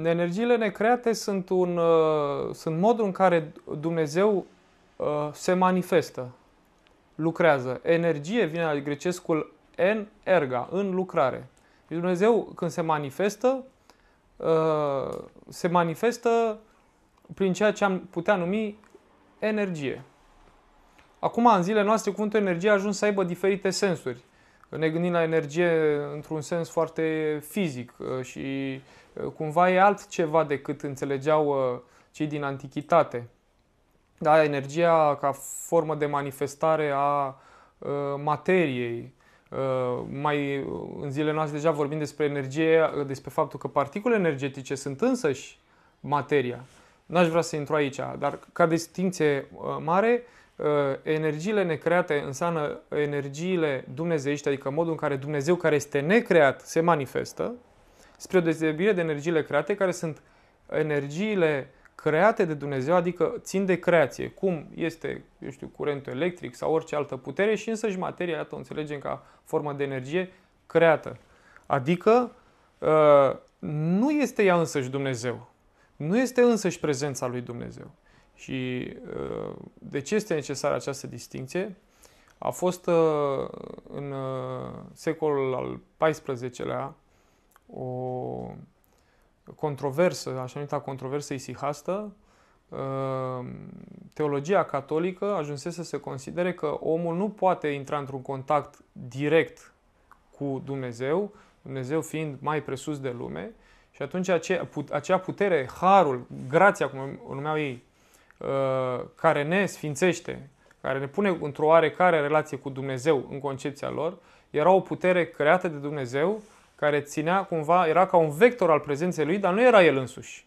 energiile necreate sunt, un, uh, sunt modul în care Dumnezeu uh, se manifestă, lucrează. Energie vine la grecescul en erga, în lucrare. Deci Dumnezeu când se manifestă, uh, se manifestă prin ceea ce am putea numi energie. Acum, în zilele noastre, cuvântul energie a ajuns să aibă diferite sensuri. Ne gândim la energie într-un sens foarte fizic și uh, Eh, cumva e altceva decât înțelegeau eh, cei din antichitate. Da, energia ca formă de manifestare a eh, materiei. Mai în zilele noastre deja vorbim despre energie, despre faptul că particule energetice sunt însăși materia. N-aș vrea să intru aici, dar ca distinție mare, energiile necreate înseamnă energiile dumnezeiești, adică modul în care Dumnezeu care este necreat se manifestă, spre o deosebire de energiile create, care sunt energiile create de Dumnezeu, adică țin de creație, cum este, eu știu, curentul electric sau orice altă putere și însăși materia, iată, o înțelegem ca formă de energie creată. Adică uh, nu este ea însăși Dumnezeu. Nu este însăși prezența lui Dumnezeu. Și uh, de ce este necesară această distinție? A fost uh, în secolul al XIV-lea, o controversă, așa numită controversă isihastă, uh, teologia catolică ajunsese să se considere că omul nu poate intra într-un contact direct cu Dumnezeu, Dumnezeu fiind mai presus de lume, și atunci acea putere, harul, grația, cum o numeau ei, uh, care ne sfințește, care ne pune într-o oarecare relație cu Dumnezeu în concepția lor, era o putere creată de Dumnezeu care ținea cumva, era ca un vector al prezenței lui, dar nu era el însuși.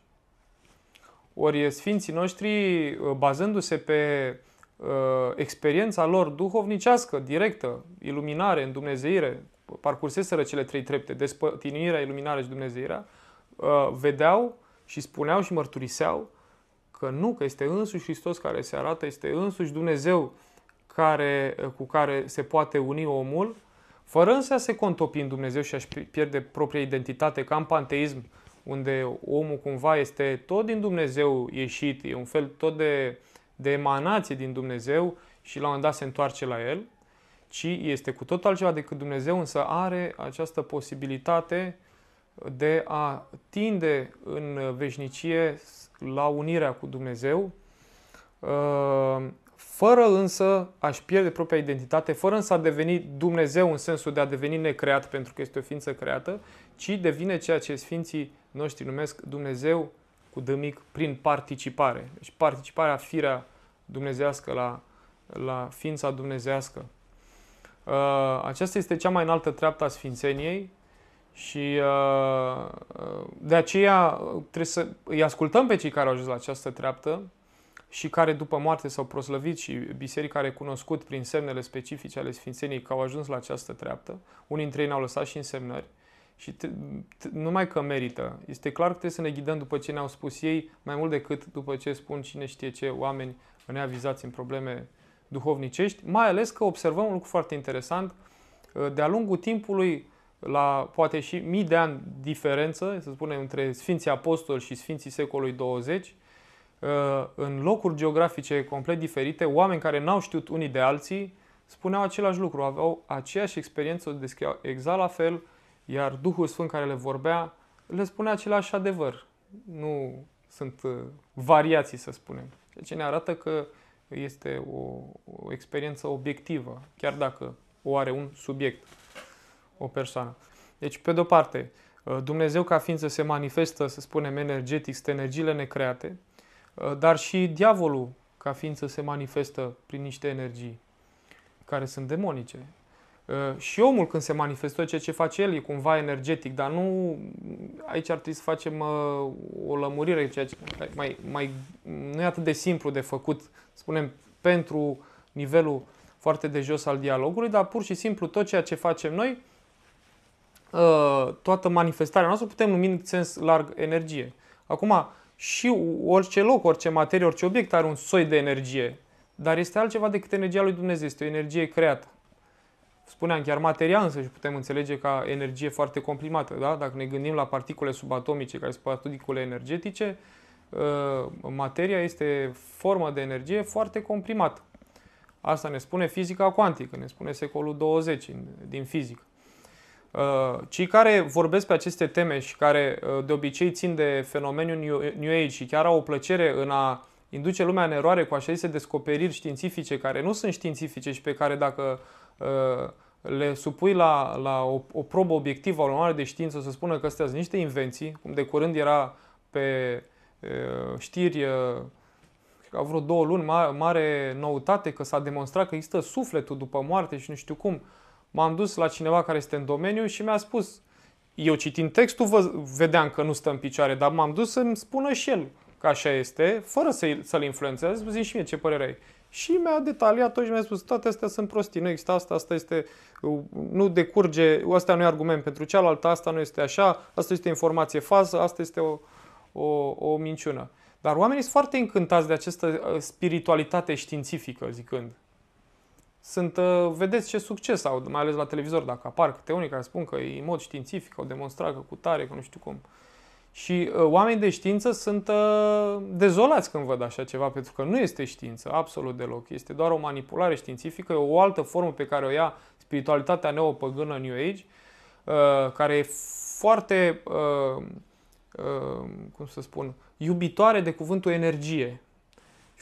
Ori sfinții noștri, uh, bazându-se pe uh, experiența lor duhovnicească, directă, iluminare, îndumnezeire, parcurseseră cele trei trepte, despătinuirea, iluminare și dumnezeirea, uh, vedeau și spuneau și mărturiseau că nu, că este însuși Hristos care se arată, este însuși Dumnezeu care, uh, cu care se poate uni omul fără însă a se contopi în Dumnezeu și a-și pierde propria identitate ca în panteism, unde omul cumva este tot din Dumnezeu ieșit, e un fel tot de, de emanație din Dumnezeu și la un moment dat se întoarce la el, ci este cu tot altceva decât Dumnezeu, însă are această posibilitate de a tinde în veșnicie la unirea cu Dumnezeu. Ă, fără însă a-și pierde propria identitate, fără însă a deveni Dumnezeu în sensul de a deveni necreat pentru că este o ființă creată, ci devine ceea ce sfinții noștri numesc Dumnezeu cu dămic prin participare. Deci participarea firea dumnezească la, la ființa dumnezească. Uh, aceasta este cea mai înaltă treaptă a sfințeniei și uh, uh, de aceea trebuie să îi ascultăm pe cei care au ajuns la această treaptă, și care după moarte s-au proslăvit și biserica a recunoscut prin semnele specifice ale Sfințeniei că au ajuns la această treaptă. Unii dintre ei ne-au lăsat și însemnări. Și te, te, numai că merită. Este clar că trebuie să ne ghidăm după ce ne-au spus ei, mai mult decât după ce spun cine știe ce oameni neavizați în probleme duhovnicești, mai ales că observăm un lucru foarte interesant. De-a lungul timpului, la poate și mii de ani diferență, să spunem, între Sfinții Apostoli și Sfinții secolului 20, Uh, în locuri geografice complet diferite, oameni care n-au știut unii de alții, spuneau același lucru, aveau aceeași experiență, o descriau exact la fel, iar Duhul Sfânt care le vorbea le spunea același adevăr. Nu sunt uh, variații, să spunem. Ceea deci ce ne arată că este o, o experiență obiectivă, chiar dacă o are un subiect, o persoană. Deci, pe de-o parte, uh, Dumnezeu ca ființă se manifestă, să spunem, energetic, sunt energiile necreate, Uh, dar și diavolul, ca ființă, se manifestă prin niște energii care sunt demonice. Uh, și omul când se manifestă, ceea ce face el e cumva energetic, dar nu... Aici ar trebui să facem uh, o lămurire, ceea ce mai, mai, nu e atât de simplu de făcut, spunem, pentru nivelul foarte de jos al dialogului, dar pur și simplu tot ceea ce facem noi, toată manifestarea noastră, putem numi în sens larg energie. Acum, și orice loc, orice materie, orice obiect are un soi de energie. Dar este altceva decât energia lui Dumnezeu, este o energie creată. Spuneam, chiar materia însă și putem înțelege ca energie foarte comprimată. Da? Dacă ne gândim la particule subatomice, care sunt particule energetice, ă, materia este formă de energie foarte comprimată. Asta ne spune fizica cuantică, ne spune secolul 20 din fizică. Uh, cei care vorbesc pe aceste teme și care uh, de obicei țin de fenomenul New Age și chiar au o plăcere în a induce lumea în eroare cu așa zise descoperiri științifice care nu sunt științifice și pe care dacă uh, le supui la, la o, o probă obiectivă a mare de știință o să spună că astea sunt niște invenții, cum de curând era pe știri că vreo două luni mare noutate, că s-a demonstrat că există sufletul după moarte și nu știu cum m-am dus la cineva care este în domeniu și mi-a spus, eu citind textul vă, vedeam că nu stă în picioare, dar m-am dus să-mi spună și el că așa este, fără să-l, să influențez, zi și mie ce părere ai. Și mi-a detaliat tot și mi-a spus, toate astea sunt prostii, nu există asta, asta este, nu decurge, asta nu e argument pentru cealaltă, asta nu este așa, asta este informație falsă, asta este o, o, o minciună. Dar oamenii sunt foarte încântați de această uh, spiritualitate științifică, zicând sunt, uh, vedeți ce succes au, mai ales la televizor, dacă apar câte unii care spun că în mod științific au demonstrat că cu tare, că nu știu cum. Și uh, oamenii de știință sunt uh, dezolați când văd așa ceva, pentru că nu este știință, absolut deloc. Este doar o manipulare științifică, o altă formă pe care o ia spiritualitatea neopăgână New Age, care e foarte, cum să spun, iubitoare de cuvântul energie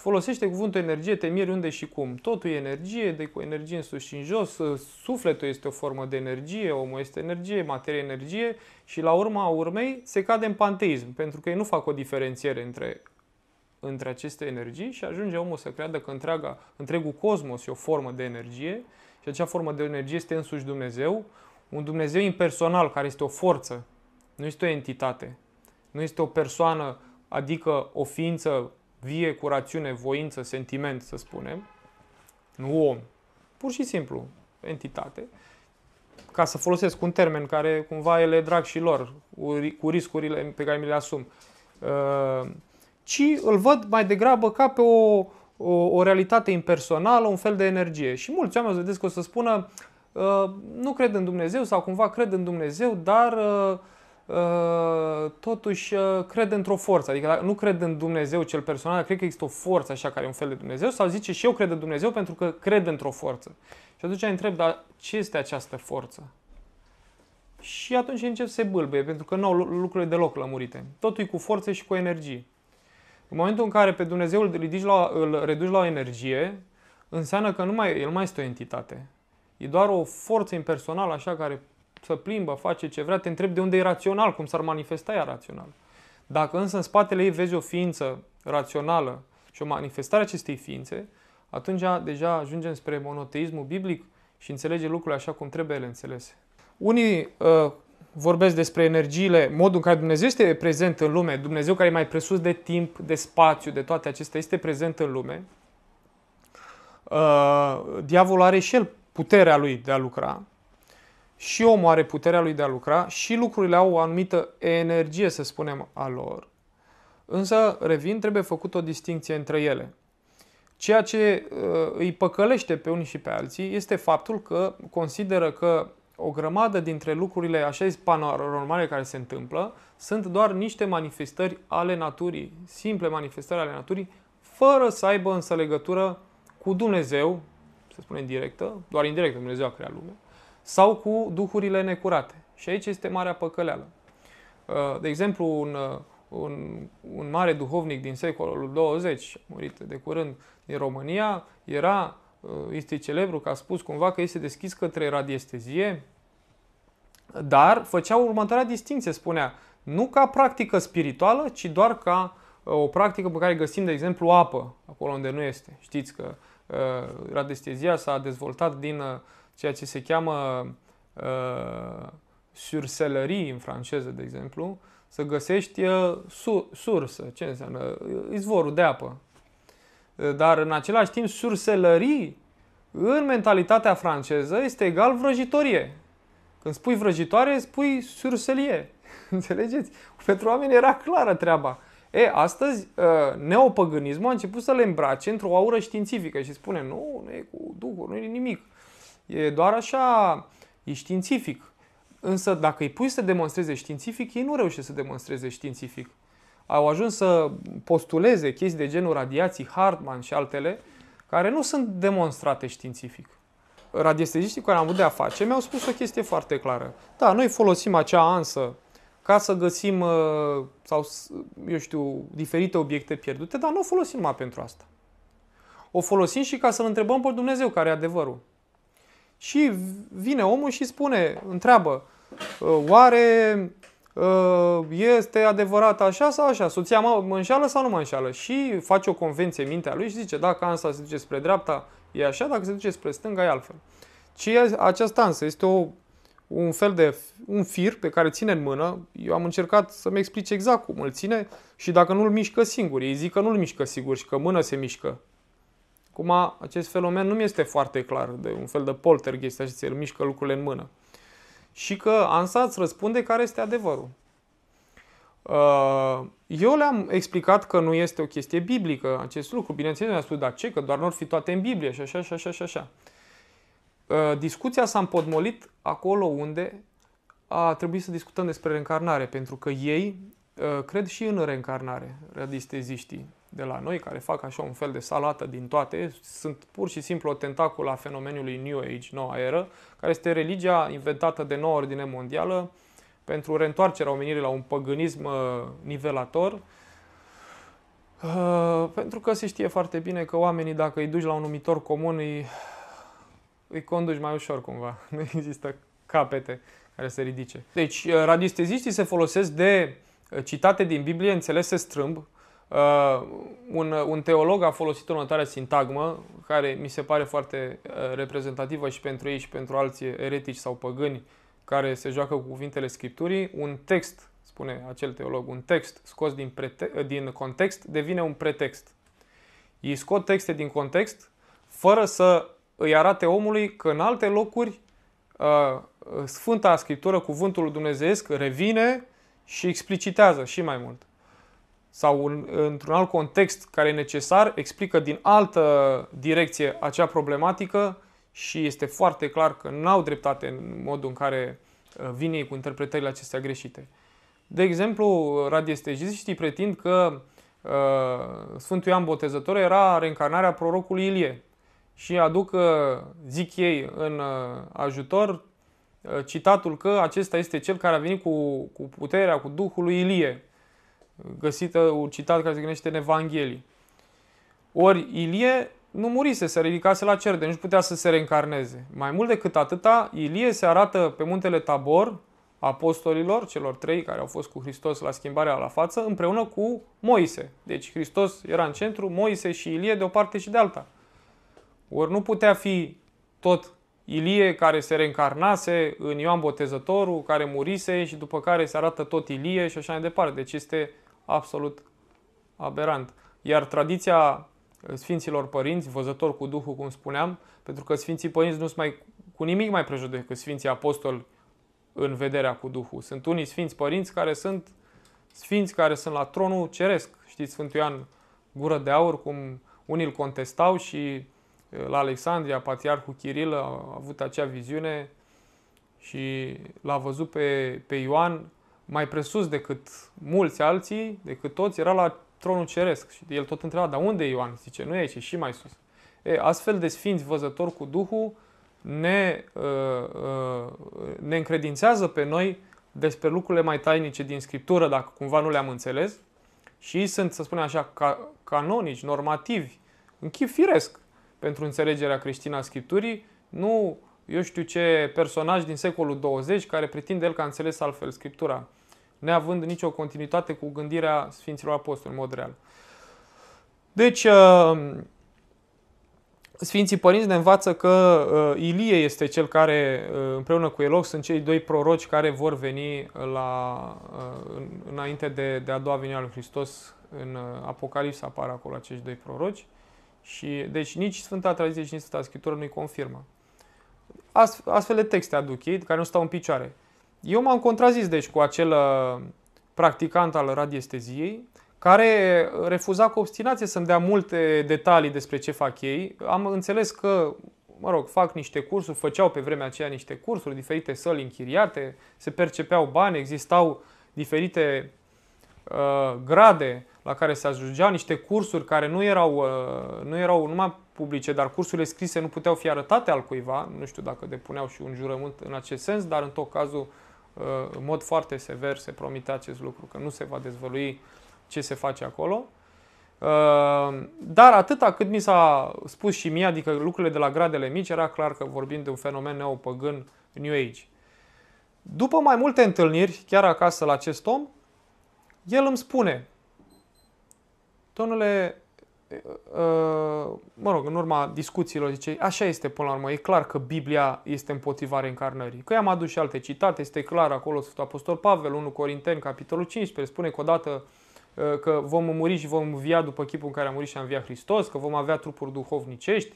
folosește cuvântul energie, te miri unde și cum. Totul e energie, de cu energie în sus și în jos, sufletul este o formă de energie, omul este energie, materie energie și la urma urmei se cade în panteism, pentru că ei nu fac o diferențiere între, între aceste energii și ajunge omul să creadă că întreaga, întregul cosmos e o formă de energie și acea formă de energie este însuși Dumnezeu, un Dumnezeu impersonal care este o forță, nu este o entitate, nu este o persoană, adică o ființă vie cu rațiune, voință, sentiment, să spunem, nu om, pur și simplu, entitate, ca să folosesc un termen care cumva ele drag și lor, cu riscurile pe care mi le asum, uh, ci îl văd mai degrabă ca pe o, o, o realitate impersonală, un fel de energie. Și mulți oameni să vedeți că o să spună, uh, nu cred în Dumnezeu sau cumva cred în Dumnezeu, dar uh, Uh, totuși uh, cred într-o forță. Adică nu cred în Dumnezeu cel personal, cred că există o forță așa care e un fel de Dumnezeu sau zice și eu cred în Dumnezeu pentru că cred într-o forță. Și atunci întreb, dar ce este această forță? Și atunci încep să se bâlbăie, pentru că nu au lucrurile deloc lămurite. Totul e cu forță și cu energie. În momentul în care pe Dumnezeu îl, ridici la, îl reduci la o energie, înseamnă că nu mai, el nu mai este o entitate. E doar o forță impersonală așa care se plimbă, face ce vrea, te întreb de unde e rațional, cum s-ar manifesta ea rațional. Dacă însă în spatele ei vezi o ființă rațională și o manifestare a acestei ființe, atunci deja ajungem spre monoteismul biblic și înțelege lucrurile așa cum trebuie ele înțelese. Unii uh, vorbesc despre energiile, modul în care Dumnezeu este prezent în lume, Dumnezeu care e mai presus de timp, de spațiu, de toate acestea, este prezent în lume. Uh, diavolul are și el puterea lui de a lucra și omul are puterea lui de a lucra și lucrurile au o anumită energie, să spunem, a lor. Însă, revin, trebuie făcut o distinție între ele. Ceea ce uh, îi păcălește pe unii și pe alții este faptul că consideră că o grămadă dintre lucrurile așa zis panoramale care se întâmplă sunt doar niște manifestări ale naturii, simple manifestări ale naturii, fără să aibă însă legătură cu Dumnezeu, să spunem directă, doar indirect, Dumnezeu a creat lumea, sau cu duhurile necurate. Și aici este marea păcăleală. Uh, de exemplu, un, uh, un, un mare duhovnic din secolul 20, murit de curând din România, era, uh, este celebru că a spus cumva că este deschis către radiestezie, dar făcea următoarea distinție, spunea, nu ca practică spirituală, ci doar ca o practică pe care găsim, de exemplu, apă, acolo unde nu este. Știți că uh, radiestezia s-a dezvoltat din uh, ceea ce se cheamă uh, ă, surselării în franceză, de exemplu, să găsești uh, su- sursă, ce înseamnă izvorul de apă. Ă, dar în același timp, surselerii în mentalitatea franceză este egal vrăjitorie. Când spui vrăjitoare, spui surselie. Înțelegeți? Pentru oameni era clară treaba. E, astăzi, neopăgânismul a început să le îmbrace într-o aură științifică și spune, nu, nu e cu duhuri, nu e nimic. E doar așa, e științific. Însă dacă îi pui să demonstreze științific, ei nu reușesc să demonstreze științific. Au ajuns să postuleze chestii de genul radiații, Hartmann și altele, care nu sunt demonstrate științific. Radiesteziștii care am avut de a face mi-au spus o chestie foarte clară. Da, noi folosim acea ansă ca să găsim, uh, sau eu știu, diferite obiecte pierdute, dar nu o folosim numai pentru asta. O folosim și ca să-L întrebăm pe Dumnezeu care e adevărul. Și vine omul și spune, întreabă, ă, oare ă, este adevărat așa sau așa? Soția mă, mă înșală sau nu mă înșală? Și face o convenție în mintea lui și zice, dacă ansa se duce spre dreapta, e așa, dacă se duce spre stânga, e altfel. Și această ansă este o, un fel de un fir pe care ține în mână. Eu am încercat să-mi explice exact cum îl ține și dacă nu-l mișcă singur. Ei zic că nu-l mișcă sigur și că mână se mișcă. Cum a, acest fenomen nu mi este foarte clar, de un fel de poltergeist, așa ți mișcă lucrurile în mână. Și că Ansa îți răspunde care este adevărul. Uh, eu le-am explicat că nu este o chestie biblică acest lucru. Bineînțeles, mi-a spus, dar ce, că doar nu ar fi toate în Biblie și așa, și așa, și așa. Uh, discuția s-a împodmolit acolo unde a trebuit să discutăm despre reîncarnare, pentru că ei uh, cred și în reîncarnare, radisteziștii de la noi, care fac așa un fel de salată din toate, sunt pur și simplu o tentacul a fenomenului New Age, noua eră, care este religia inventată de noua ordine mondială pentru reîntoarcerea omenirii la un păgânism uh, nivelator, uh, pentru că se știe foarte bine că oamenii, dacă îi duci la un numitor comun, îi, îi conduci mai ușor cumva. Nu există capete care se ridice. Deci, uh, radiesteziștii se folosesc de citate din Biblie înțelese strâmb, Uh, un, un teolog a folosit o notare sintagmă, care mi se pare foarte uh, reprezentativă și pentru ei și pentru alții eretici sau păgâni care se joacă cu cuvintele Scripturii. Un text, spune acel teolog, un text scos din, prete- uh, din context devine un pretext. Ei scot texte din context fără să îi arate omului că în alte locuri uh, Sfânta Scriptură, cuvântul dumnezeiesc, revine și explicitează și mai mult sau în, într-un alt context care e necesar, explică din altă direcție acea problematică și este foarte clar că n-au dreptate în modul în care uh, vin ei cu interpretările acestea greșite. De exemplu, radiesteziștii pretind că uh, Sfântul Ioan Botezător era reîncarnarea prorocului Ilie și aduc, uh, zic ei, în uh, ajutor uh, citatul că acesta este cel care a venit cu, cu puterea, cu Duhul lui Ilie găsită un citat care se gândește în Evanghelie. Ori Ilie nu murise, se ridicase la cer, de deci nu putea să se reîncarneze. Mai mult decât atâta, Ilie se arată pe muntele Tabor, apostolilor, celor trei care au fost cu Hristos la schimbarea la față, împreună cu Moise. Deci Hristos era în centru, Moise și Ilie de o parte și de alta. Ori nu putea fi tot Ilie care se reîncarnase în Ioan Botezătorul, care murise și după care se arată tot Ilie și așa mai departe. Deci este absolut aberant. Iar tradiția eh, Sfinților Părinți, văzător cu Duhul, cum spuneam, pentru că Sfinții Părinți nu sunt mai, cu nimic mai prejudecăți decât Sfinții Apostoli în vederea cu Duhul. Sunt unii Sfinți Părinți care sunt Sfinți care sunt la tronul ceresc. Știți, Sfântul Ioan Gură de Aur, cum unii îl contestau și eh, la Alexandria, Patriarhul Chiril a avut acea viziune și l-a văzut pe, pe Ioan mai presus decât mulți alții, decât toți, era la tronul ceresc. Și el tot întreba, dar unde e Ioan? Zice, nu e aici, e și mai sus. E, astfel de sfinți văzători cu Duhul ne, uh, uh, ne încredințează pe noi despre lucrurile mai tainice din Scriptură, dacă cumva nu le-am înțeles, și sunt, să spunem așa, ca, canonici, normativi, în chip firesc pentru înțelegerea creștină a Scripturii, nu eu știu ce personaj din secolul 20 care pretinde el că a înțeles altfel Scriptura, neavând nicio continuitate cu gândirea Sfinților Apostoli, în mod real. Deci, uh, Sfinții Părinți ne învață că uh, Ilie este cel care, uh, împreună cu Eloc, sunt cei doi proroci care vor veni la, înainte de, de a doua venire a lui Hristos. În Apocalipsa apar acolo acești doi proroci. Și, deci nici Sfânta Tradiție și nici Sfânta Scriptură nu-i confirmă astfel de texte aduc ei, care nu stau în picioare. Eu m-am contrazis, deci, cu acel uh, practicant al radiesteziei, care refuza cu obstinație să-mi dea multe detalii despre ce fac ei. Am înțeles că, mă rog, fac niște cursuri, făceau pe vremea aceea niște cursuri, diferite săli închiriate, se percepeau bani, existau diferite uh, grade, la care se ajungeau, niște cursuri care nu erau, uh, nu erau numai publice, dar cursurile scrise nu puteau fi arătate al cuiva, nu știu dacă depuneau și un jurământ în acest sens, dar în tot cazul, uh, în mod foarte sever, se promite acest lucru, că nu se va dezvălui ce se face acolo. Uh, dar atâta cât mi s-a spus și mie, adică lucrurile de la gradele mici, era clar că vorbim de un fenomen neopăgân New Age. După mai multe întâlniri, chiar acasă la acest om, el îmi spune, Domnule, mă rog, în urma discuțiilor, zice, așa este până la urmă, e clar că Biblia este împotriva reîncarnării. Că i-am adus și alte citate, este clar acolo Sfântul Apostol Pavel, 1 Corinteni, capitolul 15, spune că odată că vom muri și vom via după chipul în care a murit și a înviat Hristos, că vom avea trupuri duhovnicești,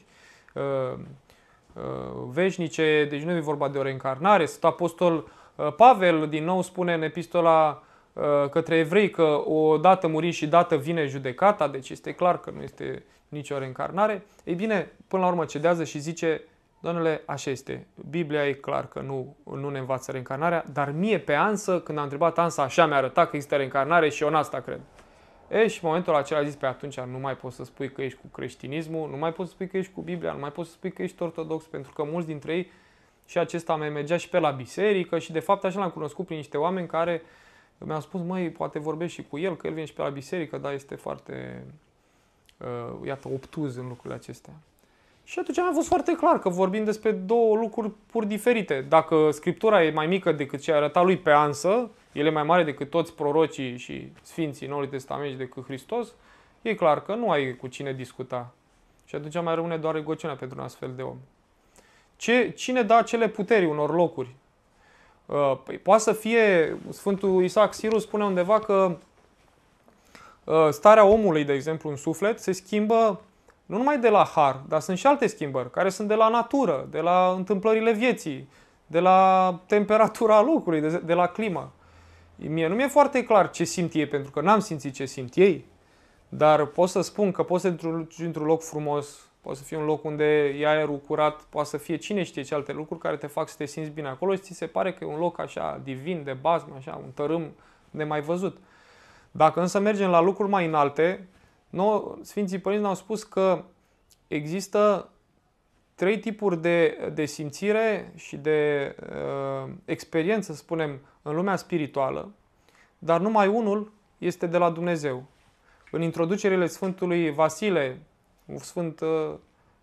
veșnice, deci nu e vorba de o reîncarnare. Sfântul Apostol Pavel din nou spune în epistola Uh, către evrei că o dată muri și dată vine judecata, deci este clar că nu este nicio reîncarnare, ei bine, până la urmă cedează și zice, domnule, așa este, Biblia e clar că nu, nu ne învață reîncarnarea, dar mie pe ansă, când am întrebat ansă, așa mi-a arătat că există reîncarnare și eu în asta cred. E, și în momentul acela a zis, pe păi atunci nu mai poți să spui că ești cu creștinismul, nu mai poți să spui că ești cu Biblia, nu mai poți să spui că ești ortodox, pentru că mulți dintre ei și acesta mai mergea și pe la biserică și de fapt așa l-am cunoscut prin niște oameni care uh, mi-a spus, măi, poate vorbești și cu el, că el vine și pe la biserică, dar este foarte, uh, iată, obtuz în lucrurile acestea. Și atunci am fost foarte clar că vorbim despre două lucruri pur diferite. Dacă Scriptura e mai mică decât ce arăta lui pe ansă, el e mai mare decât toți prorocii și sfinții Noului Testament și decât Hristos, e clar că nu ai cu cine discuta. Și atunci mai rămâne doar rugăciunea pentru un astfel de om. Ce, cine da acele puteri unor locuri? Uh, păi, poate să fie, Sfântul Isaac Siru spune undeva că uh, starea omului, de exemplu, în suflet, se schimbă nu numai de la har, dar sunt și alte schimbări, care sunt de la natură, de la întâmplările vieții, de la temperatura locului, de, la climă. Mie nu mi-e foarte clar ce simt ei, pentru că n-am simțit ce simt ei, dar pot să spun că poți să intri într-un loc frumos, Poate să fie un loc unde e aerul curat, poate să fie cine știe ce alte lucruri care te fac să te simți bine acolo și ți se pare că e un loc așa divin, de bazmă, așa, un tărâm nemai văzut. Dacă însă mergem la lucruri mai înalte, noi Sfinții Părinți ne-au spus că există trei tipuri de, de simțire și de uh, experiență, să spunem, în lumea spirituală, dar numai unul este de la Dumnezeu. În introducerile Sfântului Vasile, sfânt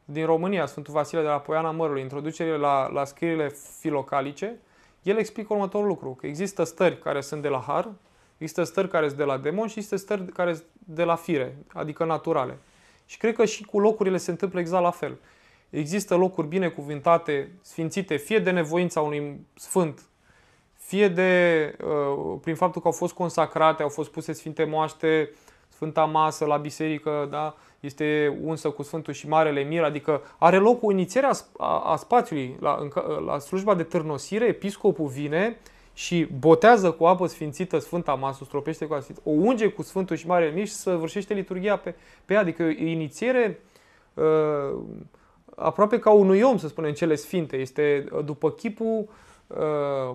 din România, Sfântul Vasile de la Poiana Mărului, introducere la, la scrierile filocalice, el explică următorul lucru, că există stări care sunt de la har, există stări care sunt de la demon și există stări care sunt de la fire, adică naturale. Și cred că și cu locurile se întâmplă exact la fel. Există locuri binecuvântate, sfințite, fie de nevoința unui sfânt, fie de, uh, prin faptul că au fost consacrate, au fost puse sfinte moaște, Sfânta Masă, la biserică, da? este unsă cu Sfântul și Marele Mir, adică are loc o inițiere a, a, a spațiului. La, în, la slujba de târnosire, episcopul vine și botează cu apă sfințită Sfânta Masă, stropește cu apă sfințită, o unge cu Sfântul și Marele Mir și vârșește liturgia pe, pe ea. Adică o inițiere uh, aproape ca unui om, să spunem, cele sfinte. Este ă, după chipul ă,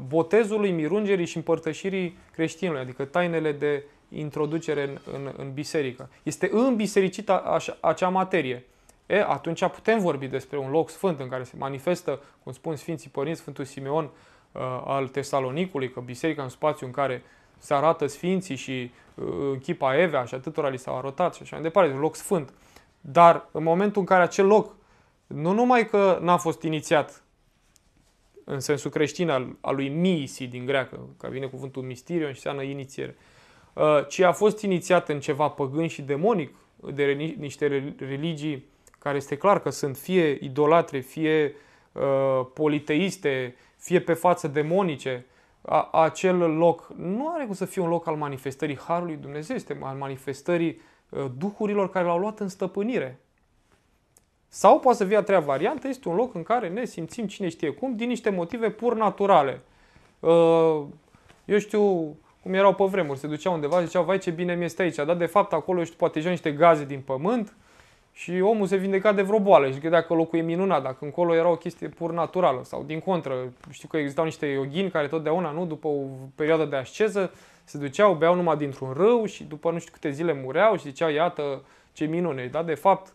botezului, mirungerii și împărtășirii creștinului, adică tainele de introducere în, în, în biserică. Este în bisericită acea materie. E, atunci putem vorbi despre un loc sfânt în care se manifestă, cum spun Sfinții Părinți, Sfântul Simeon uh, al Tesalonicului, că biserica în spațiu în care se arată Sfinții și uh, chipa Evea și atâtora li s-au arătat și așa mai departe, un loc sfânt. Dar în momentul în care acel loc, nu numai că n-a fost inițiat în sensul creștin al, al lui miisi din greacă, că vine cuvântul mistirion și înseamnă inițiere, uh, Uh, ci a fost inițiat în ceva păgân și demonic, de niște religii care este clar că sunt fie idolatre, fie uh, politeiste, fie pe față demonice, a, acel loc nu are cum să fie un loc al manifestării Harului Dumnezeu, este al manifestării uh, duhurilor care l-au luat în stăpânire. Sau poate să fie a treia variantă, este un loc în care ne simțim cine știe cum, din niște motive pur naturale. Eu știu, cum erau pe vremuri. Se duceau undeva, și ziceau, vai ce bine mi este aici. Dar de fapt acolo, știu, poate ieșeau niște gaze din pământ și omul se vindeca de vreo boală și credea că locul e minunat, dacă încolo era o chestie pur naturală. Sau din contră, știu că existau niște yoghini care totdeauna, nu, după o perioadă de asceză, se duceau, beau numai dintr-un râu și după nu știu câte zile mureau și ziceau, iată ce minune. Dar de fapt,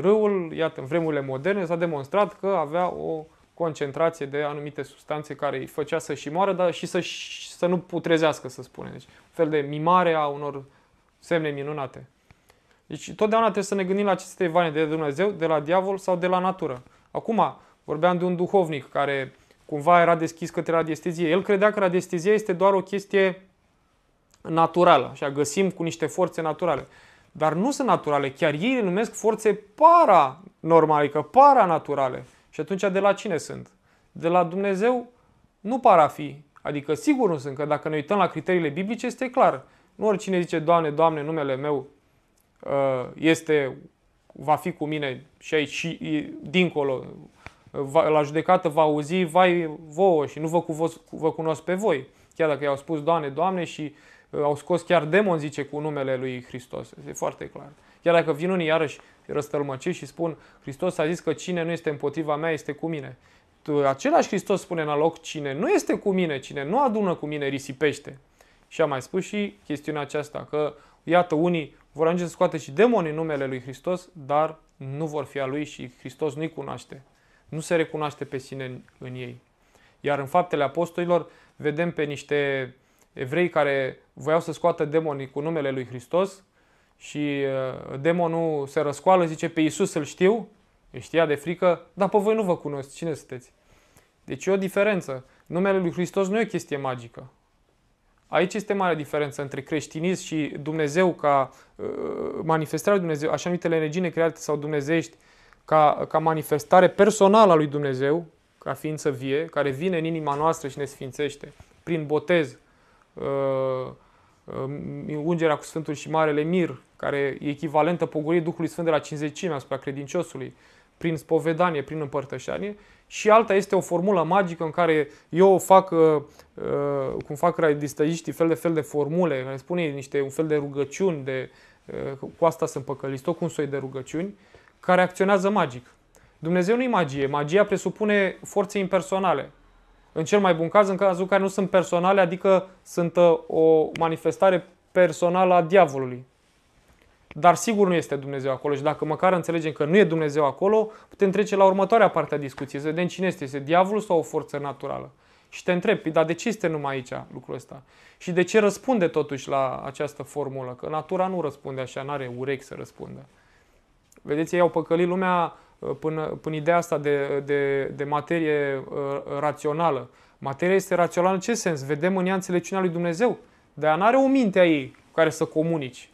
râul, iată, în vremurile moderne s-a demonstrat că avea o concentrație de anumite substanțe care îi făcea să și moară, dar și să, să nu putrezească, să spunem. Deci, un fel de mimare a unor semne minunate. Deci, totdeauna trebuie să ne gândim la aceste vane de Dumnezeu, de la diavol sau de la natură. Acum, vorbeam de un duhovnic care cumva era deschis către radiestezie. El credea că radiestezia este doar o chestie naturală, așa, găsim cu niște forțe naturale. Dar nu sunt naturale, chiar ei le numesc forțe paranormale, că paranaturale. Și atunci de la cine sunt? De la Dumnezeu nu par a fi. Adică sigur nu sunt, că dacă ne uităm la criteriile biblice este clar. Nu oricine zice, Doamne, Doamne, numele meu uh, este, va fi cu mine și aici și dincolo, la judecată va auzi, vai vouă și nu vă, cu, vă cunosc pe voi. Chiar dacă i-au spus, Doamne, Doamne și uh, au scos chiar demon, zice, cu numele lui Hristos. Este foarte clar. Chiar dacă vin unii iarăși răstălmăcit și spun Hristos a zis că cine nu este împotriva mea este cu mine. Același Hristos spune în loc cine nu este cu mine, cine nu adună cu mine, risipește. Și am mai spus și chestiunea aceasta, că iată unii vor ajunge să scoate și demoni în numele lui Hristos, dar nu vor fi a lui și Hristos nu-i cunoaște. Nu se recunoaște pe sine în, în ei. Iar în faptele apostolilor vedem pe niște evrei care voiau să scoată demonii cu numele lui Hristos, și uh, demonul se răscoală, zice, pe Iisus îl știu, îl știa de frică, dar pe voi nu vă cunosc, cine sunteți? Deci e o diferență. Numele lui Hristos nu e o chestie magică. Aici este mare diferență între creștinism și Dumnezeu ca uh, manifestarea lui Dumnezeu, așa numitele energii necreate sau dumnezești, ca, ca manifestare personală a lui Dumnezeu, ca ființă vie, care vine în inima noastră și ne sfințește, prin botez, uh, uh, ungerea cu Sfântul și Marele Mir, care e echivalentă pogoriei Duhului Sfânt de la cinzecime asupra credinciosului, prin spovedanie, prin împărtășanie, și alta este o formulă magică în care eu fac, uh, uh, cum fac radistăjiștii, fel de fel de formule, care spune niște, un fel de rugăciuni, de, uh, cu asta sunt păcăliți, tot cu un soi de rugăciuni, care acționează magic. Dumnezeu nu e magie, magia presupune forțe impersonale. În cel mai bun caz, în cazul în care nu sunt personale, adică sunt o manifestare personală a diavolului, dar sigur nu este Dumnezeu acolo și dacă măcar înțelegem că nu e Dumnezeu acolo, putem trece la următoarea parte a discuției, să vedem cine este, este diavolul sau o forță naturală. Și te întrebi, păi, dar de ce este numai aici lucrul ăsta? Și de ce răspunde totuși la această formulă? Că natura nu răspunde așa, nu are urechi să răspundă. Vedeți, ei au păcălit lumea uh, până, până ideea asta de, de, de materie uh, rațională. Materia este rațională în ce sens? Vedem în ea înțelepciunea lui Dumnezeu. Dar nu are o minte a ei care să comunici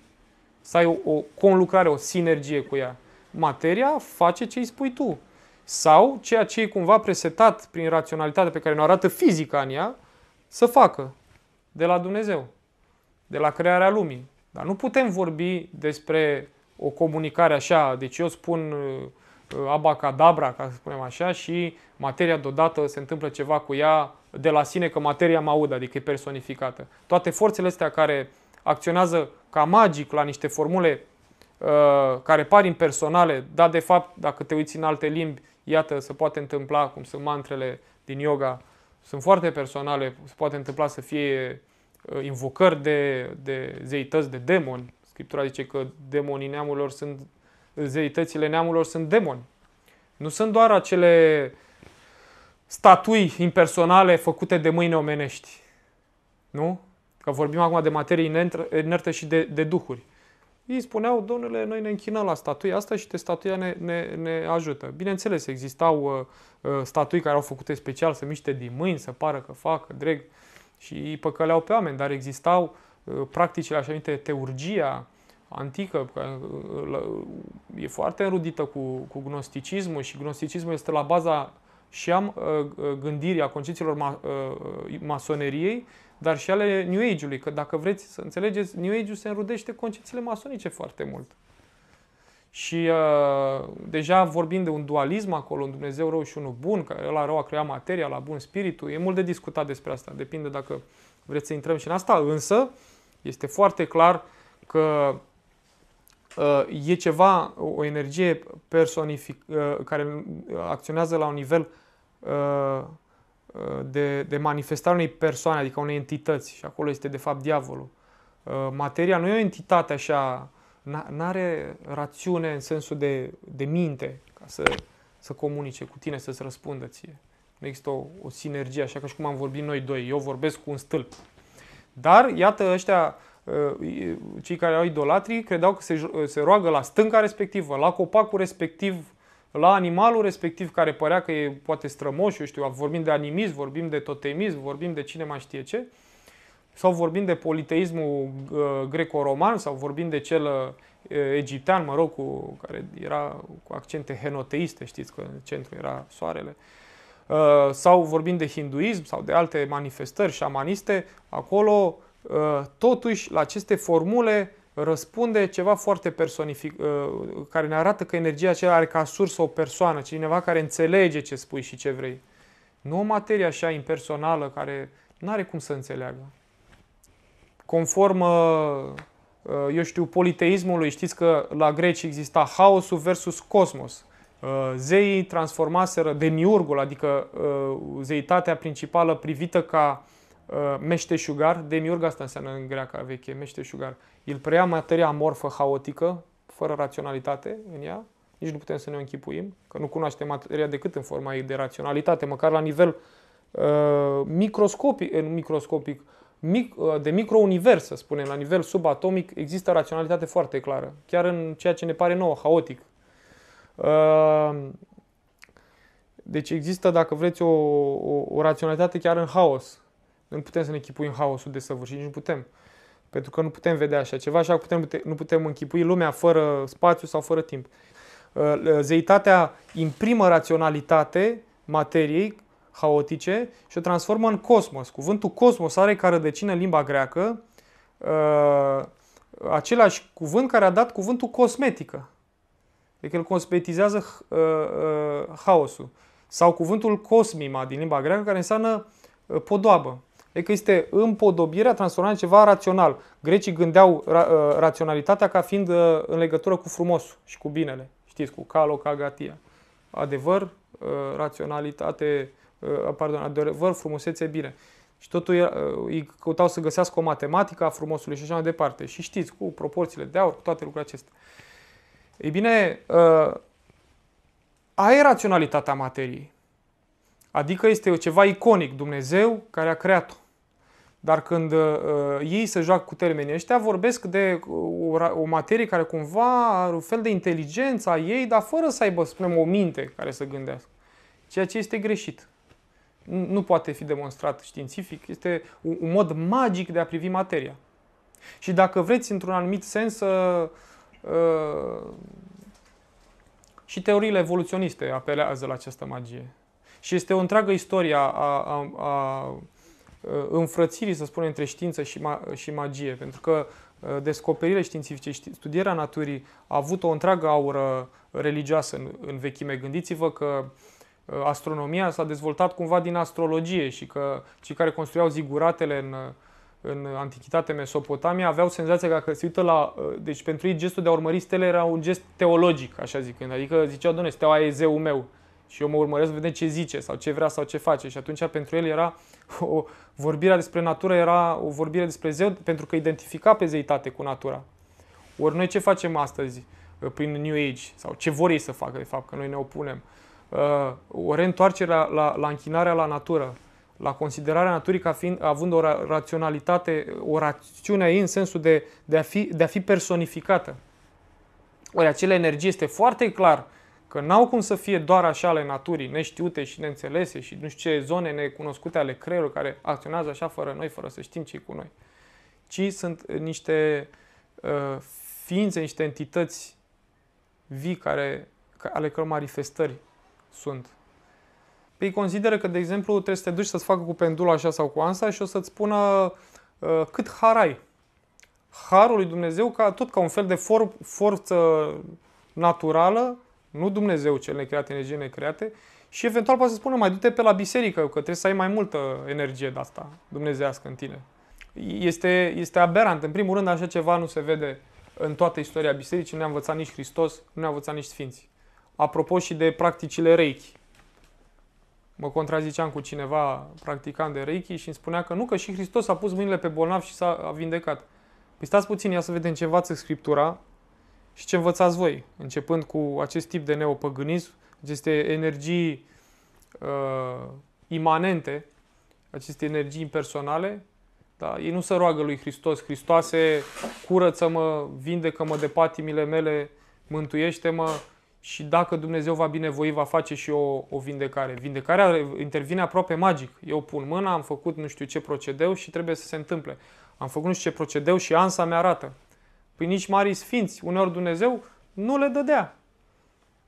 să ai o, o conlucrare, o sinergie cu ea. Materia face ce îi spui tu. Sau ceea ce e cumva presetat prin raționalitatea pe care ne arată fizica în ea, să facă de la Dumnezeu, de la crearea lumii. Dar nu putem vorbi despre o comunicare așa, deci eu spun uh, abacadabra, ca să spunem așa, și materia deodată se întâmplă ceva cu ea de la sine, că materia mă aud, adică e personificată. Toate forțele astea care acționează ca magic la niște formule uh, care par impersonale, dar de fapt, dacă te uiți în alte limbi, iată, se poate întâmpla, cum sunt mantrele din yoga, sunt foarte personale, se poate întâmpla să fie uh, invocări de, de zeități, de demoni. Scriptura zice că demonii neamurilor sunt, zeitățile neamurilor sunt demoni. Nu sunt doar acele statui impersonale făcute de mâini omenești. Nu? Că vorbim acum de materie inertă și de, de duhuri. Ei spuneau, domnule, noi ne închinăm la statuia asta și de statuia ne, ne, ne ajută. Bineînțeles, existau uh, uh statui care au făcute special să miște din mâini, să pară că fac, că dreg și îi păcăleau pe oameni, dar existau uh, practicile așa numite teurgia antică, care uh, uh, e foarte înrudită cu, cu gnosticismul și gnosticismul este la baza și am uh, uh, a concepțiilor ma, uh, masoneriei, dar și ale New Age-ului, că dacă vreți să înțelegeți, New Age-ul se înrudește concepțiile masonice foarte mult. Și uh, deja vorbim de un dualism acolo, un Dumnezeu rău și unul bun, că la rău a creat materia, la bun spiritul. E mult de discutat despre asta, depinde dacă vreți să intrăm și în asta, însă este foarte clar că uh, e ceva, o energie personific, uh, care acționează la un nivel Uh, uh, de, de manifestare unei persoane, adică unei entități, și acolo este de fapt diavolul. Uh, materia nu e o entitate așa, n-are rațiune în sensul de, de minte ca să, să comunice cu tine, să-ți răspundă ție. Nu există o, o sinergie, așa ca și cum am vorbit noi doi. Eu vorbesc cu un stâlp. Dar, iată, ăștia, cei care au idolatrii, credeau că se, se roagă la stânca respectivă, la copacul respectiv, la animalul respectiv care părea că e poate strămoș, eu știu, vorbim de animism, vorbim de totemism, vorbim de cine mai știe ce, sau vorbim de politeismul uh, greco-roman, sau vorbim de cel uh, egiptean, mă rog, cu, care era cu accente henoteiste, știți că în centru era soarele, uh, sau vorbim de hinduism sau de alte manifestări șamaniste, acolo totuși la aceste formule răspunde ceva foarte personific, uh, care ne arată că energia aceea are ca sursă o persoană, cineva care înțelege ce spui și ce vrei. Nu o materie așa impersonală care nu are cum să înțeleagă. Conform, uh, uh, eu știu, politeismului, știți că la greci exista haosul versus cosmos. Zeii transformaseră demiurgul, adică zeitatea principală privită ca Uh, meșteșugar, demiurg asta înseamnă în greacă veche, meșteșugar. El preia materia amorfă, haotică, fără raționalitate în ea, nici nu putem să ne o închipuim, că nu cunoaștem materia decât în forma ei de raționalitate, măcar la nivel uh, microscopic, în microscopic mic, uh, de microunivers, să spunem, la nivel subatomic, există raționalitate foarte clară, chiar în ceea ce ne pare nouă, haotic. Uh, deci există, dacă vreți, o, o, o raționalitate chiar în haos. Noi nu putem să ne închipuim haosul de săvârșit, nici nu putem. Pentru că nu putem vedea așa ceva așa putem, nu putem închipui lumea fără spațiu sau fără timp. Uh, uh, zeitatea imprimă raționalitate materiei haotice și o transformă în cosmos. Cuvântul cosmos are care rădăcină limba greacă uh, același cuvânt care a dat cuvântul cosmetică. Deci el cosmetizează haosul. Sau cuvântul cosmima din limba greacă care înseamnă podoabă. Adică este împodobirea, transformarea în ceva rațional. Grecii gândeau ra- ă, raționalitatea ca fiind ă, în legătură cu frumosul și cu binele. Știți, cu calo, cagatia. Adevăr, ă, raționalitate, pardon, adevăr, frumusețe, bine. Și totul îi căutau să găsească o matematică a frumosului și așa mai departe. Și știți, cu proporțiile de aur, cu toate lucrurile acestea. Ei bine, a e raționalitatea materiei. Adică este ceva iconic, Dumnezeu care a creat-o. Dar când uh, uh, ei se joacă cu termenii ăștia, vorbesc de uh, o, o materie care cumva are un fel de inteligență a ei, dar fără să aibă, spunem, o minte care să gândească. Ceea ce este greșit. Nu poate fi demonstrat științific. Este un, un mod magic de a privi materia. Și dacă vreți, într-un anumit sens, uh, uh, și teoriile evoluționiste apelează la această magie. Și este o întreagă istorie a, a, a Uh, înfrățirii, să spunem, între știință și, ma- și magie, pentru că uh, descoperirile științifice, studierea naturii a avut o întreagă aură religioasă în, în vechime. Gândiți-vă că uh, astronomia s-a dezvoltat cumva din astrologie și că cei care construiau ziguratele în, în antichitate Mesopotamia aveau senzația că dacă se uită la... Deci pentru ei gestul de a urmări stele era un gest teologic, așa zicând. Adică ziceau, doamne, steaua e zeul meu și eu mă urmăresc să vedem ce zice sau ce vrea sau ce face. Și atunci pentru el era o vorbire despre natură, era o vorbire despre zeu pentru că identifica pe zeitate cu natura. Ori noi ce facem astăzi uh, prin New Age sau ce vor ei să facă de fapt, că noi ne opunem? Uh, o reîntoarcere la, la, la închinarea la natură, la considerarea naturii ca fiind, având o raționalitate, o rațiune ei în sensul de, de, a fi, de a fi personificată. Ori acele energie este foarte clar uh, Că n-au cum să fie doar așa ale naturii, neștiute și neînțelese și nu știu ce zone necunoscute ale creierului care acționează așa fără noi, fără să știm ce cu noi. Ci sunt uh, niște uh, ființe, niște entități vii care, ale căror manifestări sunt. Păi consideră că, de exemplu, trebuie să te duci să-ți facă cu pendula așa sau cu ansa și o să-ți spună uh, cât harai. Harul lui Dumnezeu ca tot ca un fel de for, forță naturală nu Dumnezeu cel necreat, energie necreate. Și eventual poate să spună, mai du-te pe la biserică, că trebuie să ai mai multă energie de asta dumnezească în tine. Este, este aberant. În primul rând, așa ceva nu se vede în toată istoria bisericii. Nu ne-a învățat nici Hristos, nu ne-a învățat nici Sfinții. Apropo și de practicile Reiki. Mă contraziceam cu cineva practicant de Reiki și îmi spunea că nu, că și Hristos a pus mâinile pe bolnav și s-a vindecat. Păi stați puțin, ia să vedem ce învață Scriptura și ce învățați voi, începând cu acest tip de neopăgânism, aceste energii uh, imanente, aceste energii impersonale. Da? Ei nu se roagă lui Hristos, Hristoase, curăță-mă, vindecă-mă de patimile mele, mântuiește-mă și dacă Dumnezeu va binevoi, va face și o, o vindecare. Vindecarea intervine aproape magic. Eu pun mâna, am făcut nu știu ce procedeu și trebuie să se întâmple. Am făcut nu știu ce procedeu și ansa mi arată. Păi nici marii sfinți, uneori Dumnezeu, nu le dădea.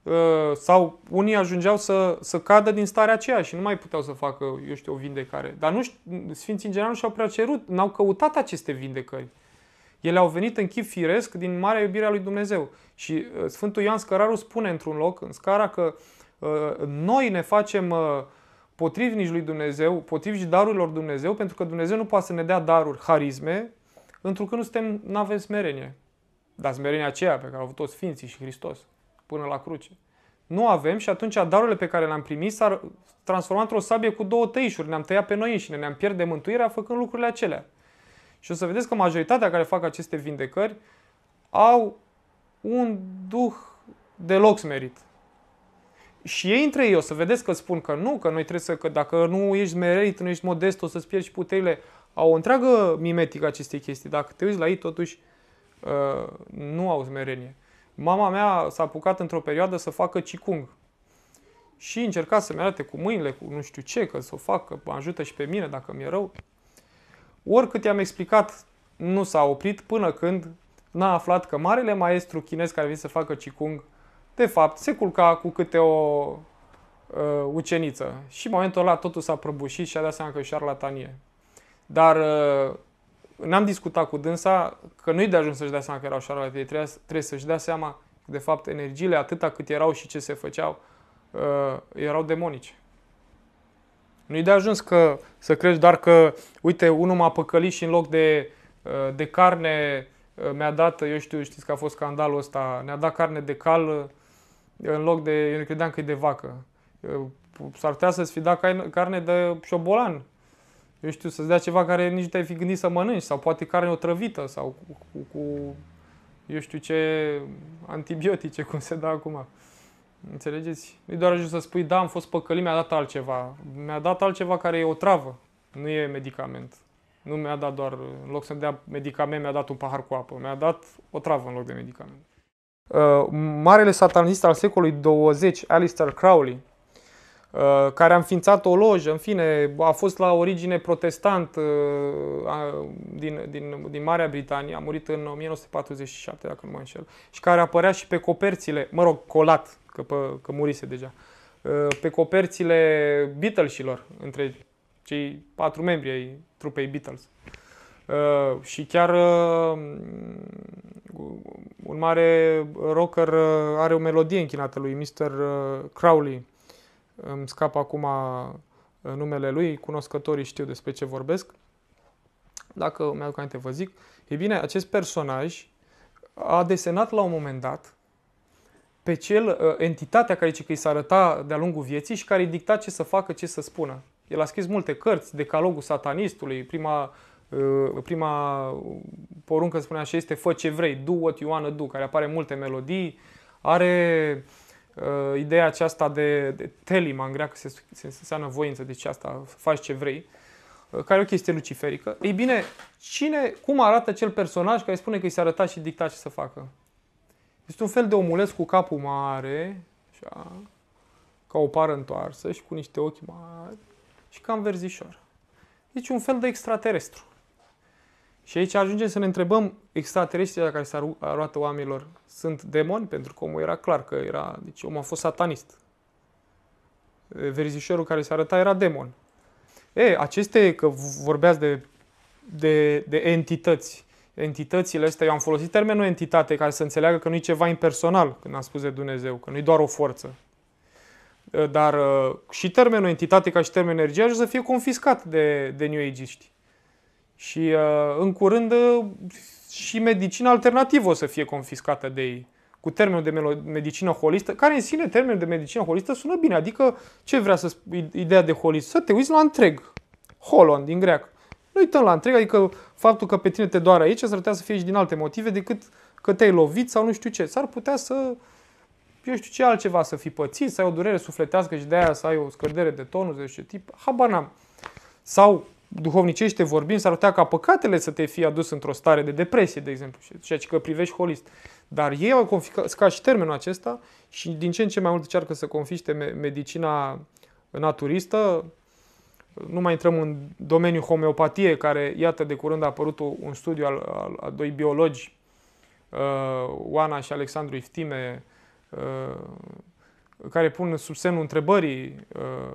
Ă, sau unii ajungeau să, să cadă din starea aceea și nu mai puteau să facă, eu știu, o vindecare. Dar nu știu, sfinții în general nu și-au prea cerut, n-au căutat aceste vindecări. Ele au venit în chip firesc din marea iubire a lui Dumnezeu. Și ă, Sfântul Ioan Scăraru spune într-un loc, în scara, că ă, noi ne facem potrivnici lui Dumnezeu, potrivnici darurilor Dumnezeu, pentru că Dumnezeu nu poate să ne dea daruri, harisme, pentru că nu suntem, nu avem smerenie. Dar smerenia aceea pe care au avut toți Sfinții și Hristos până la cruce. Nu avem și atunci darurile pe care le-am primit s-ar transforma într-o sabie cu două tăișuri. Ne-am tăiat pe noi înșine, ne-am pierde mântuirea făcând lucrurile acelea. Și o să vedeți că majoritatea care fac aceste vindecări au un duh deloc smerit. Și ei între ei o să vedeți că spun că nu, că noi trebuie să, că dacă nu ești merit, nu ești modest, o să-ți pierzi puterile au o întreagă mimetică acestei chestii. Dacă te uiți la ei, totuși uh, nu au smerenie. Mama mea s-a apucat într-o perioadă să facă cicung. Și încerca să-mi arate cu mâinile, cu nu știu ce, că să o facă, mă ajută și pe mine dacă mi-e rău. Oricât i-am explicat, nu s-a oprit până când n-a aflat că marele maestru chinez care vine să facă cicung, de fapt, se culca cu câte o uh, uceniță. Și în momentul ăla totul s-a prăbușit și a dat seama că e șarlatanie. Dar uh, n-am discutat cu dânsa că nu-i de ajuns să-și dea seama că erau șarlatei, trebuie, trebuie să-și dea seama că, de fapt, energiile, atâta cât erau și ce se făceau, uh, erau demonice. Nu-i de ajuns că, să crezi doar că, uite, unul m-a păcălit și în loc de, uh, de carne mi-a dat, eu știu, știți că a fost scandalul ăsta, ne-a dat carne de cal în loc de, eu credeam că e de vacă. S-ar putea să-ți fi dat carne de șobolan eu știu, să-ți dea ceva care nici nu te-ai fi gândit să mănânci sau poate carne otrăvită sau cu, cu, cu eu știu ce antibiotice, cum se dă acum. Înțelegeți? Nu-i doar ajuns să spui, da, am fost păcălit, mi-a dat altceva. Mi-a dat altceva care e o travă, nu e medicament. Nu mi-a dat doar, în loc să-mi dea medicament, mi-a dat un pahar cu apă. Mi-a dat o travă în loc de medicament. Uh, marele satanist al secolului 20, Alistair Crowley, Uh, care a înființat o lojă, în fine, a fost la origine protestant uh, din, din, din Marea Britanie, a murit în 1947, dacă nu mă înșel, și care apărea și pe coperțile, mă rog, colat, că, pe, că murise deja, uh, pe coperțile Beatlesilor, între cei patru membri ai trupei Beatles. și chiar un mare rocker are o melodie închinată lui Mr. Crowley, îmi scap acum uh, numele lui, cunoscătorii știu despre ce vorbesc, dacă mi-aduc aminte vă zic, e bine, acest personaj a desenat la un moment dat pe cel, uh, entitatea care îi s-a arăta de-a lungul vieții și care îi dicta ce să facă, ce să spună. El a scris multe cărți, Decalogul satanistului, prima, uh, prima poruncă spune așa este fă ce vrei, do what you wanna do, care apare în multe melodii, are uh, uh, ideea aceasta de, de telima în greacă se, se, se înseamnă voință, deci asta, faci ce vrei, uh, care e o chestie luciferică. Ei bine, cine, cum arată cel personaj care spune că îi se arăta și dicta ce să facă? Este un fel de omuleț cu capul mare, așa, ca o pară întoarsă și cu niște ochi mari și cam verzișor. Deci un fel de extraterestru. Și aici ajungem să ne întrebăm extraterestrii la care se arată oamenilor sunt demoni? Pentru că omul era clar că era, deci omul a fost satanist. Verzișorul care se arăta era demon. E, aceste, că vorbeați de, de, de entități, entitățile astea, eu am folosit termenul entitate care să înțeleagă că nu e ceva impersonal când am spus de Dumnezeu, că nu e doar o forță. Dar uh, și termenul entitate ca și termenul energie ajunge să fie confiscat de, de New Age-iști. Și uh, în curând uh, și medicina alternativă o să fie confiscată de ei cu termenul de medicină holistă, care în sine termenul de medicină holistă sună bine, adică ce vrea să ideea de holist? Să te uiți la întreg. Holon din greacă. Nu uităm la întreg, adică faptul că pe tine te doare aici s-ar putea să fie și din alte motive decât că te-ai lovit sau nu știu ce. S-ar putea să, eu știu ce altceva să fi pățit, să ai o durere sufletească și de aia să ai o scădere de tonus, de ce tip, habar n-am. Sau duhovnicește vorbind, s-ar putea ca păcatele să te fie adus într-o stare de depresie, de exemplu, ceea ce că privești holist. Dar ei au confiscat și termenul acesta și din ce în ce mai mult încearcă să confiște medicina naturistă. Nu mai intrăm în domeniul homeopatie, care, iată, de curând a apărut un studiu al, al al doi biologi, uh, Oana și Alexandru Iftime, uh, care pun sub semnul întrebării uh,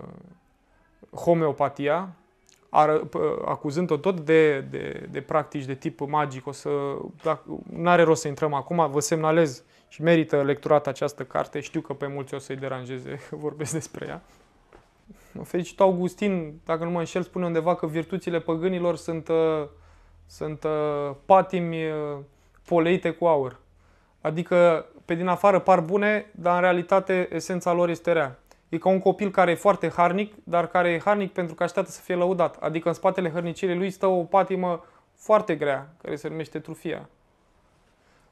homeopatia, acuzând-o tot de, de, de practici de tip magic, o să, dacă, n-are rost să intrăm acum, vă semnalez și merită lecturată această carte, știu că pe mulți o să-i deranjeze că vorbesc despre ea. Fericitul Augustin, dacă nu mă înșel, spune undeva că virtuțile păgânilor sunt, uh, sunt uh, patimi uh, poleite cu aur. Adică, pe din afară par bune, dar în realitate esența lor este rea. E ca un copil care e foarte harnic, dar care e harnic pentru că așteaptă să fie lăudat. Adică în spatele hărnicirii lui stă o patimă foarte grea, care se numește trufia.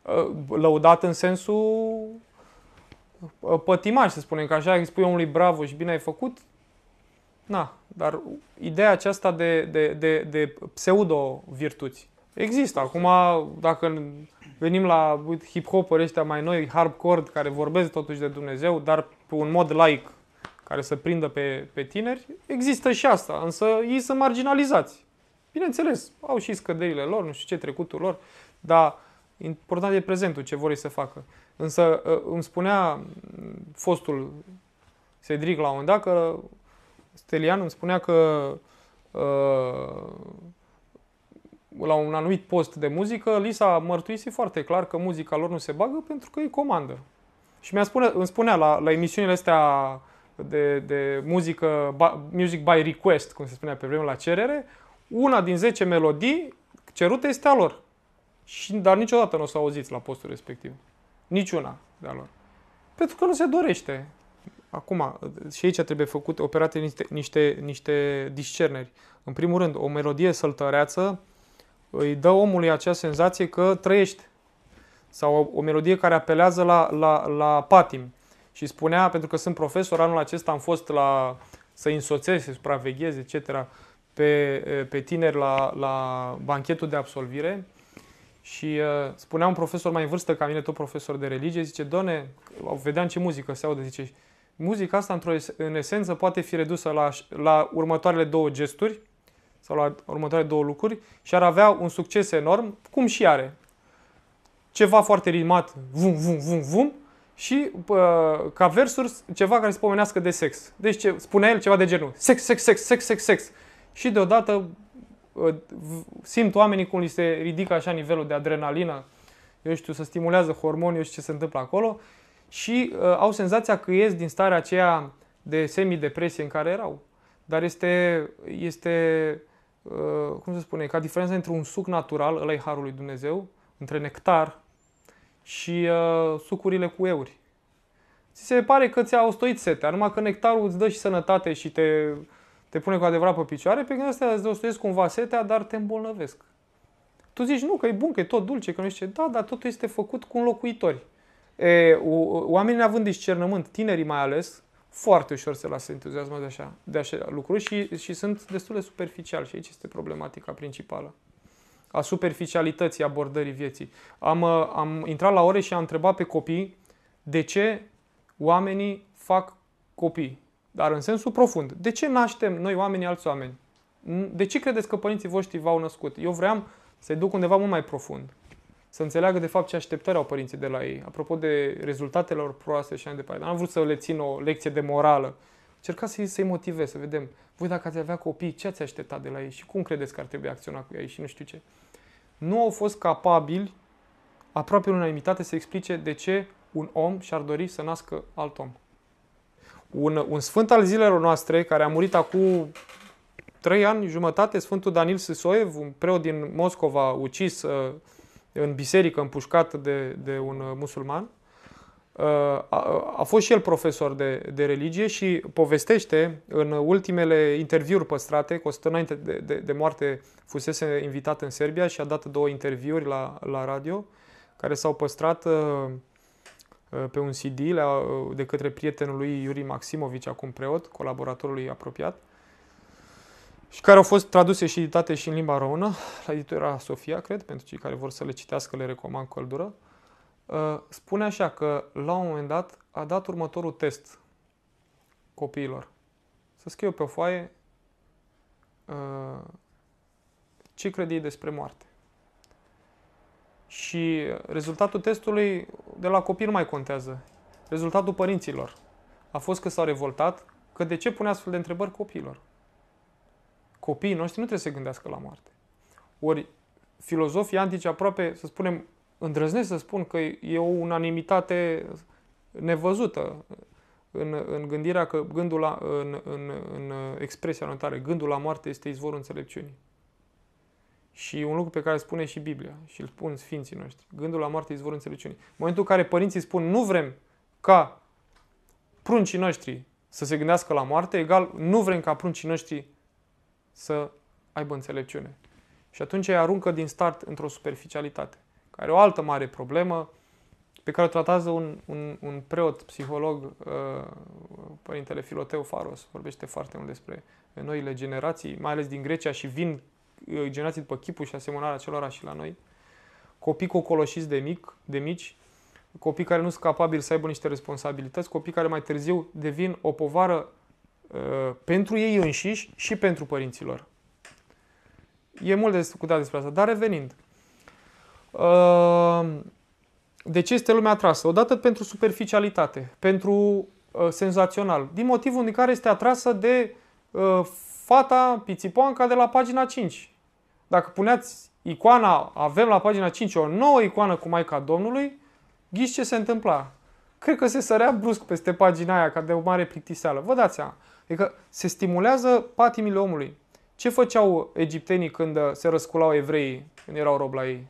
Ă, lăudat în sensul ă, pătimaș, să spunem, că așa îi spui omului bravo și bine ai făcut, na, dar ideea aceasta de, de, de, de pseudo-virtuți există. Acum, dacă venim la hip hop ăștia mai noi, hardcore, care vorbesc totuși de Dumnezeu, dar pe un mod laic, care să prindă pe, pe tineri, există și asta, însă ei sunt marginalizați. Bineînțeles, au și scăderile lor, nu știu ce trecutul lor, dar important e prezentul, ce vor ei să facă. Însă ă, îmi spunea fostul Cedric la un moment dat că Stelian îmi spunea că ă, la un anumit post de muzică, Lisa a mărturisit foarte clar că muzica lor nu se bagă pentru că îi comandă. Și mi-a spune, îmi spunea la, la emisiunile astea de, de muzică, music by request, cum se spunea pe vremea la cerere, una din 10 melodii cerute este a lor. Și, dar niciodată nu o să auziți la postul respectiv. Niciuna de a lor. Pentru că nu se dorește. Acum, și aici trebuie făcute, operate niște, niște, niște discerneri. În primul rând, o melodie săltăreață îi dă omului acea senzație că trăiești. Sau o, o melodie care apelează la, la, la patim. Și spunea, pentru că sunt profesor, anul acesta am fost la să însoțesc, să supraveghez, etc., pe, pe tineri la, la banchetul de absolvire. Și uh, spunea un profesor mai în vârstă ca mine, tot profesor de religie, zice, „Doamne, vedeam ce muzică se aude, zice, muzica asta, într-o es- în esență, poate fi redusă la, la următoarele două gesturi sau la următoarele două lucruri și ar avea un succes enorm, cum și are. Ceva foarte rimat, vum, vum, vum, vum, și uh, ca versuri ceva care se pomenească de sex. Deci ce, spunea el ceva de genul sex, sex, sex, sex, sex, sex. Și deodată uh, simt oamenii cum li se ridică așa nivelul de adrenalină, eu știu, să stimulează hormonii, eu știu ce se întâmplă acolo și uh, au senzația că ies din starea aceea de semidepresie în care erau. Dar este, este uh, cum se spune, ca diferența între un suc natural, ăla e harul lui Dumnezeu, între nectar și uh, sucurile cu euri. Ți se pare că ți-a ostoit setea, numai că nectarul îți dă și sănătate și te, te pune cu adevărat pe picioare, pe când astea îți ostoiesc cumva setea, dar te îmbolnăvesc. Tu zici, nu, că e bun, că e tot dulce, că nu știu ce. Da, dar totul este făcut cu înlocuitori. E, o, oamenii având discernământ, tinerii mai ales, foarte ușor se lasă entuziasmat de așa, de așa lucruri și, și sunt destul de superficial și aici este problematica principală a superficialității abordării vieții. Am, uh, am intrat la ore și am întrebat pe copii de ce oamenii fac copii, dar în sensul profund. De ce naștem noi oamenii alți oameni? De ce credeți că părinții voștri v-au născut? Eu vreau să-i duc undeva mult mai profund. Să înțeleagă de fapt ce așteptări au părinții de la ei. Apropo de rezultatele lor proaste și așa departe. Dar am vrut să le țin o lecție de morală. Încercați să-i, să-i să vedem. Voi dacă ați avea copii, ce ați așteptat de la ei și cum credeți că ar trebui acționa cu ei și nu știu ce. Nu au fost capabili, aproape în unanimitate, să explice de ce un om și-ar dori să nască alt om. Un, un sfânt al zilelor noastre, care a murit acum trei ani jumătate, Sfântul Danil Sisoev, un preot din Moscova ucis uh, în biserică, împușcat de, de un uh, musulman, Uh, a, fost și el profesor de, de religie și povestește în ultimele interviuri păstrate, că înainte de, de, de moarte fusese invitat în Serbia și a dat două interviuri la, la radio, care s-au păstrat uh, uh, pe un CD de către prietenul lui Yuri Maximovici, acum preot, colaboratorul apropiat, și care au fost traduse și editate și în limba română, la editura Sofia, cred, pentru cei care vor să le citească, le recomand căldură. Uh, Uh, spune așa că la un moment dat a dat următorul test copiilor. Să scriu pe o foaie uh, ce crede despre moarte. Și rezultatul testului de la copii nu mai contează. Rezultatul părinților a fost că s-au revoltat că de ce pune astfel de întrebări copiilor. Copiii noștri nu trebuie să se gândească la moarte. Ori filozofii antici aproape, să spunem, îndrăznesc să spun că e o unanimitate nevăzută în, în gândirea că gândul la, în, în, în expresia notare, gândul la moarte este izvorul înțelepciunii. Și un lucru pe care îl spune și Biblia și îl spun sfinții noștri. Gândul la moarte este izvorul înțelepciunii. În momentul în care părinții spun nu vrem ca pruncii noștri să se gândească la moarte, egal nu vrem ca pruncii noștri să aibă înțelepciune. Și atunci îi aruncă din start într-o superficialitate care e o altă mare problemă pe care o tratează un, un, un preot psiholog, uh, părintele Filoteu Faros, vorbește foarte mult despre noile generații, mai ales din Grecia și vin uh, generații după chipul și asemănarea celora și la noi, copii cocoloșiți de, mic, de mici, copii care nu sunt capabili să aibă niște responsabilități, copii care mai târziu devin o povară uh, pentru ei înșiși și pentru părinților. E mult de discutat despre asta, dar revenind, Ehm, de ce este lumea atrasă? Odată pentru superficialitate, pentru uh, senzațional, din motivul în care este atrasă de uh, fata pițipoanca de la pagina 5. Dacă puneați icoana, avem la pagina 5 o nouă icoană cu Maica Domnului, ghiți ce se întâmpla. Cred că se sărea brusc peste pagina aia ca de o mare plictiseală. Vă dați seama. Adică se stimulează patimile omului. Ce făceau egiptenii când uh, se răsculau evreii, când erau rob la ei?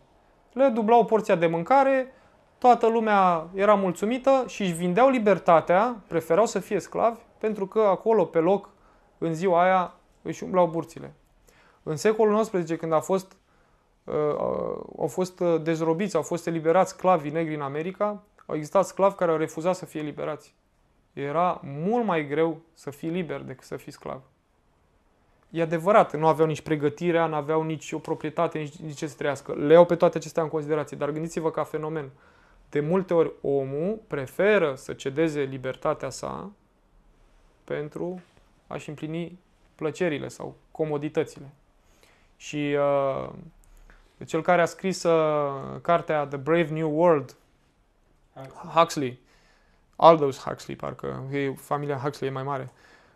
le dublau porția de mâncare, toată lumea era mulțumită și își vindeau libertatea, preferau să fie sclavi, pentru că acolo, pe loc, în ziua aia, își umblau burțile. În secolul XIX, când a fost, uh, au fost uh, dezrobiți, au fost eliberați sclavii negri în America, au existat sclavi care au refuzat să fie eliberați. Era mult mai greu să fii liber decât să fii sclav. E adevărat, nu aveau nici pregătirea, nu aveau nici o proprietate, nici, nici ce să trăiască. Le iau pe toate acestea în considerație, dar gândiți-vă ca fenomen. De multe ori omul preferă să cedeze libertatea sa pentru a-și împlini plăcerile sau comoditățile. Și uh, cel care a scris uh, cartea The Brave New World, Huxley, Aldous Huxley, parcă, e, familia Huxley e mai mare,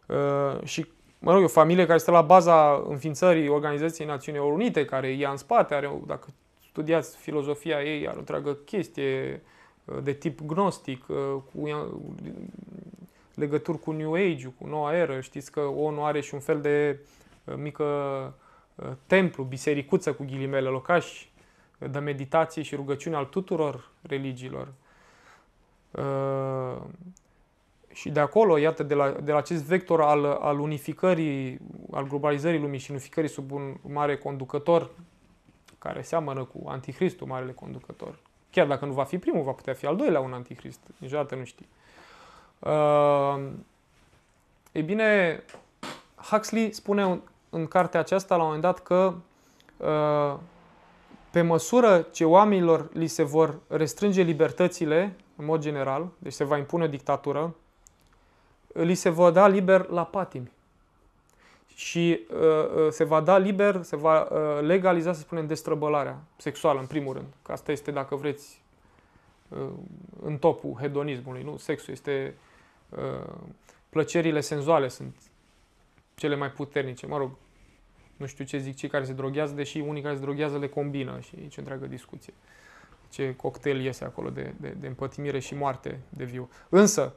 uh, și mă rog, o familie care stă la baza înființării Organizației Națiunilor Unite, care ia în spate, are, dacă studiați filozofia ei, are o întreagă chestie uh, de tip gnostic, uh, cu uh, legături cu New Age, cu noua eră. Știți că ONU are și un fel de mică templu, bisericuță cu ghilimele, locași de meditație și rugăciune al tuturor religiilor. Și de acolo, iată, de la, de la acest vector al, al unificării, al globalizării lumii și unificării sub un mare conducător, care seamănă cu anticristul, marele conducător, chiar dacă nu va fi primul, va putea fi al doilea un anticrist, niciodată nu știi. Uh, e bine, Huxley spune în cartea aceasta la un moment dat că uh, pe măsură ce oamenilor li se vor restrânge libertățile, în mod general, deci se va impune o dictatură, li se va da liber la patimi. Și uh, uh, se va da liber, se va uh, legaliza, să spunem, destrăbălarea sexuală, în primul rând. Că asta este, dacă vreți, uh, în topul hedonismului, nu? Sexul este... Uh, plăcerile senzuale sunt cele mai puternice. Mă rog, nu știu ce zic cei care se droghează, deși unii care se droghează le combină și aici întreagă discuție. Ce cocktail iese acolo de, de, de împătimire și moarte de viu. Însă,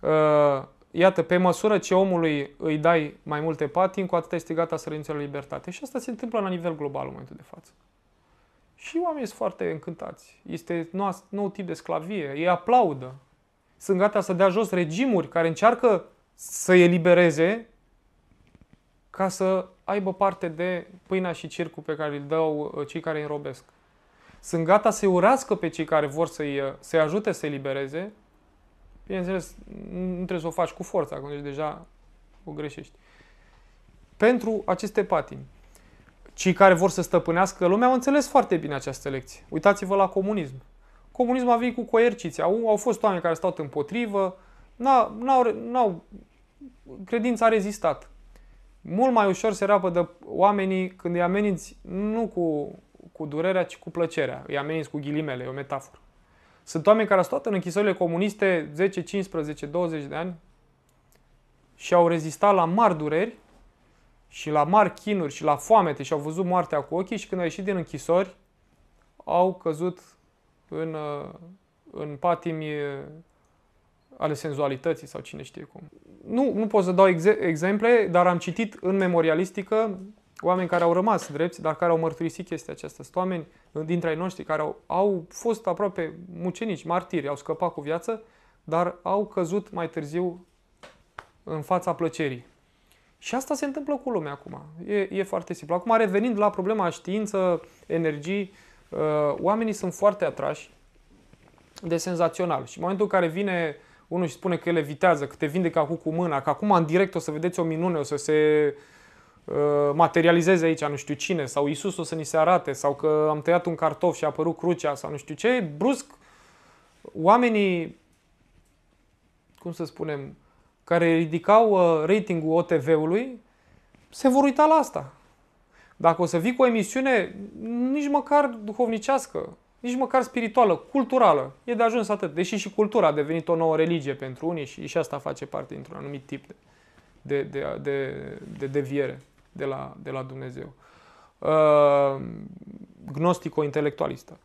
uh, iată, pe măsură ce omului îi dai mai multe patini, cu atât este gata să renunțe la libertate. Și asta se întâmplă la nivel global în momentul de față. Și oamenii sunt foarte încântați. Este nou, nou tip de sclavie. Ei aplaudă. Sunt gata să dea jos regimuri care încearcă să elibereze ca să aibă parte de pâinea și circul pe care îl dau uh, cei care îi robesc. Sunt gata să-i urască pe cei care vor să-i, uh, să ajute să elibereze Bineînțeles, nu trebuie să o faci cu forță când ești deja o greșești. Pentru aceste patini, cei care vor să stăpânească lumea au înțeles foarte bine această lecție. Uitați-vă la comunism. Comunismul a venit cu coerciția. Au, au fost oameni care stau împotrivă, n-au, n-au, n-au, credința a rezistat. Mult mai ușor se de oamenii când îi ameninți nu cu, cu durerea, ci cu plăcerea. Îi ameninți cu ghilimele, e o metaforă. Sunt oameni care au stat în închisorile comuniste 10, 15, 20 de ani și au rezistat la mari dureri și la mari chinuri și la foamete și au văzut moartea cu ochii și când au ieșit din închisori au căzut în, uh, în patimi uh, ale senzualității sau cine știe cum. Nu, nu pot să dau exemple, dar am citit în memorialistică oameni care au rămas drepți, dar care au mărturisit chestia aceasta. Sunt oameni dintre ai noștri care au, au fost aproape mucenici, martiri, au scăpat cu viață, dar au căzut mai târziu în fața plăcerii. Și asta se întâmplă cu lumea acum. E, e foarte simplu. Acum, revenind la problema știință, energii, uh, oamenii sunt foarte atrași de senzațional. Și în momentul în care vine unul și spune că el evitează, că te vindecă acum cu mâna, că acum în direct o să vedeți o minune, o să se uh, Uh, materializeze aici nu știu cine sau Isus o să ni se arate sau că am tăiat un cartof și a apărut crucea sau nu știu ce, brusc oamenii, cum să spunem, care ridicau uh, ratingul OTV-ului, se vor uita la asta. Dacă o să vii cu o emisiune nici măcar duhovnicească, nici măcar spirituală, culturală, e de ajuns atât. Deși și cultura a devenit o nouă religie pentru unii și, și asta face parte dintr-un anumit tip de, de, de, de, de deviere de la, de la Dumnezeu. Uh, gnostico-intelectualistă.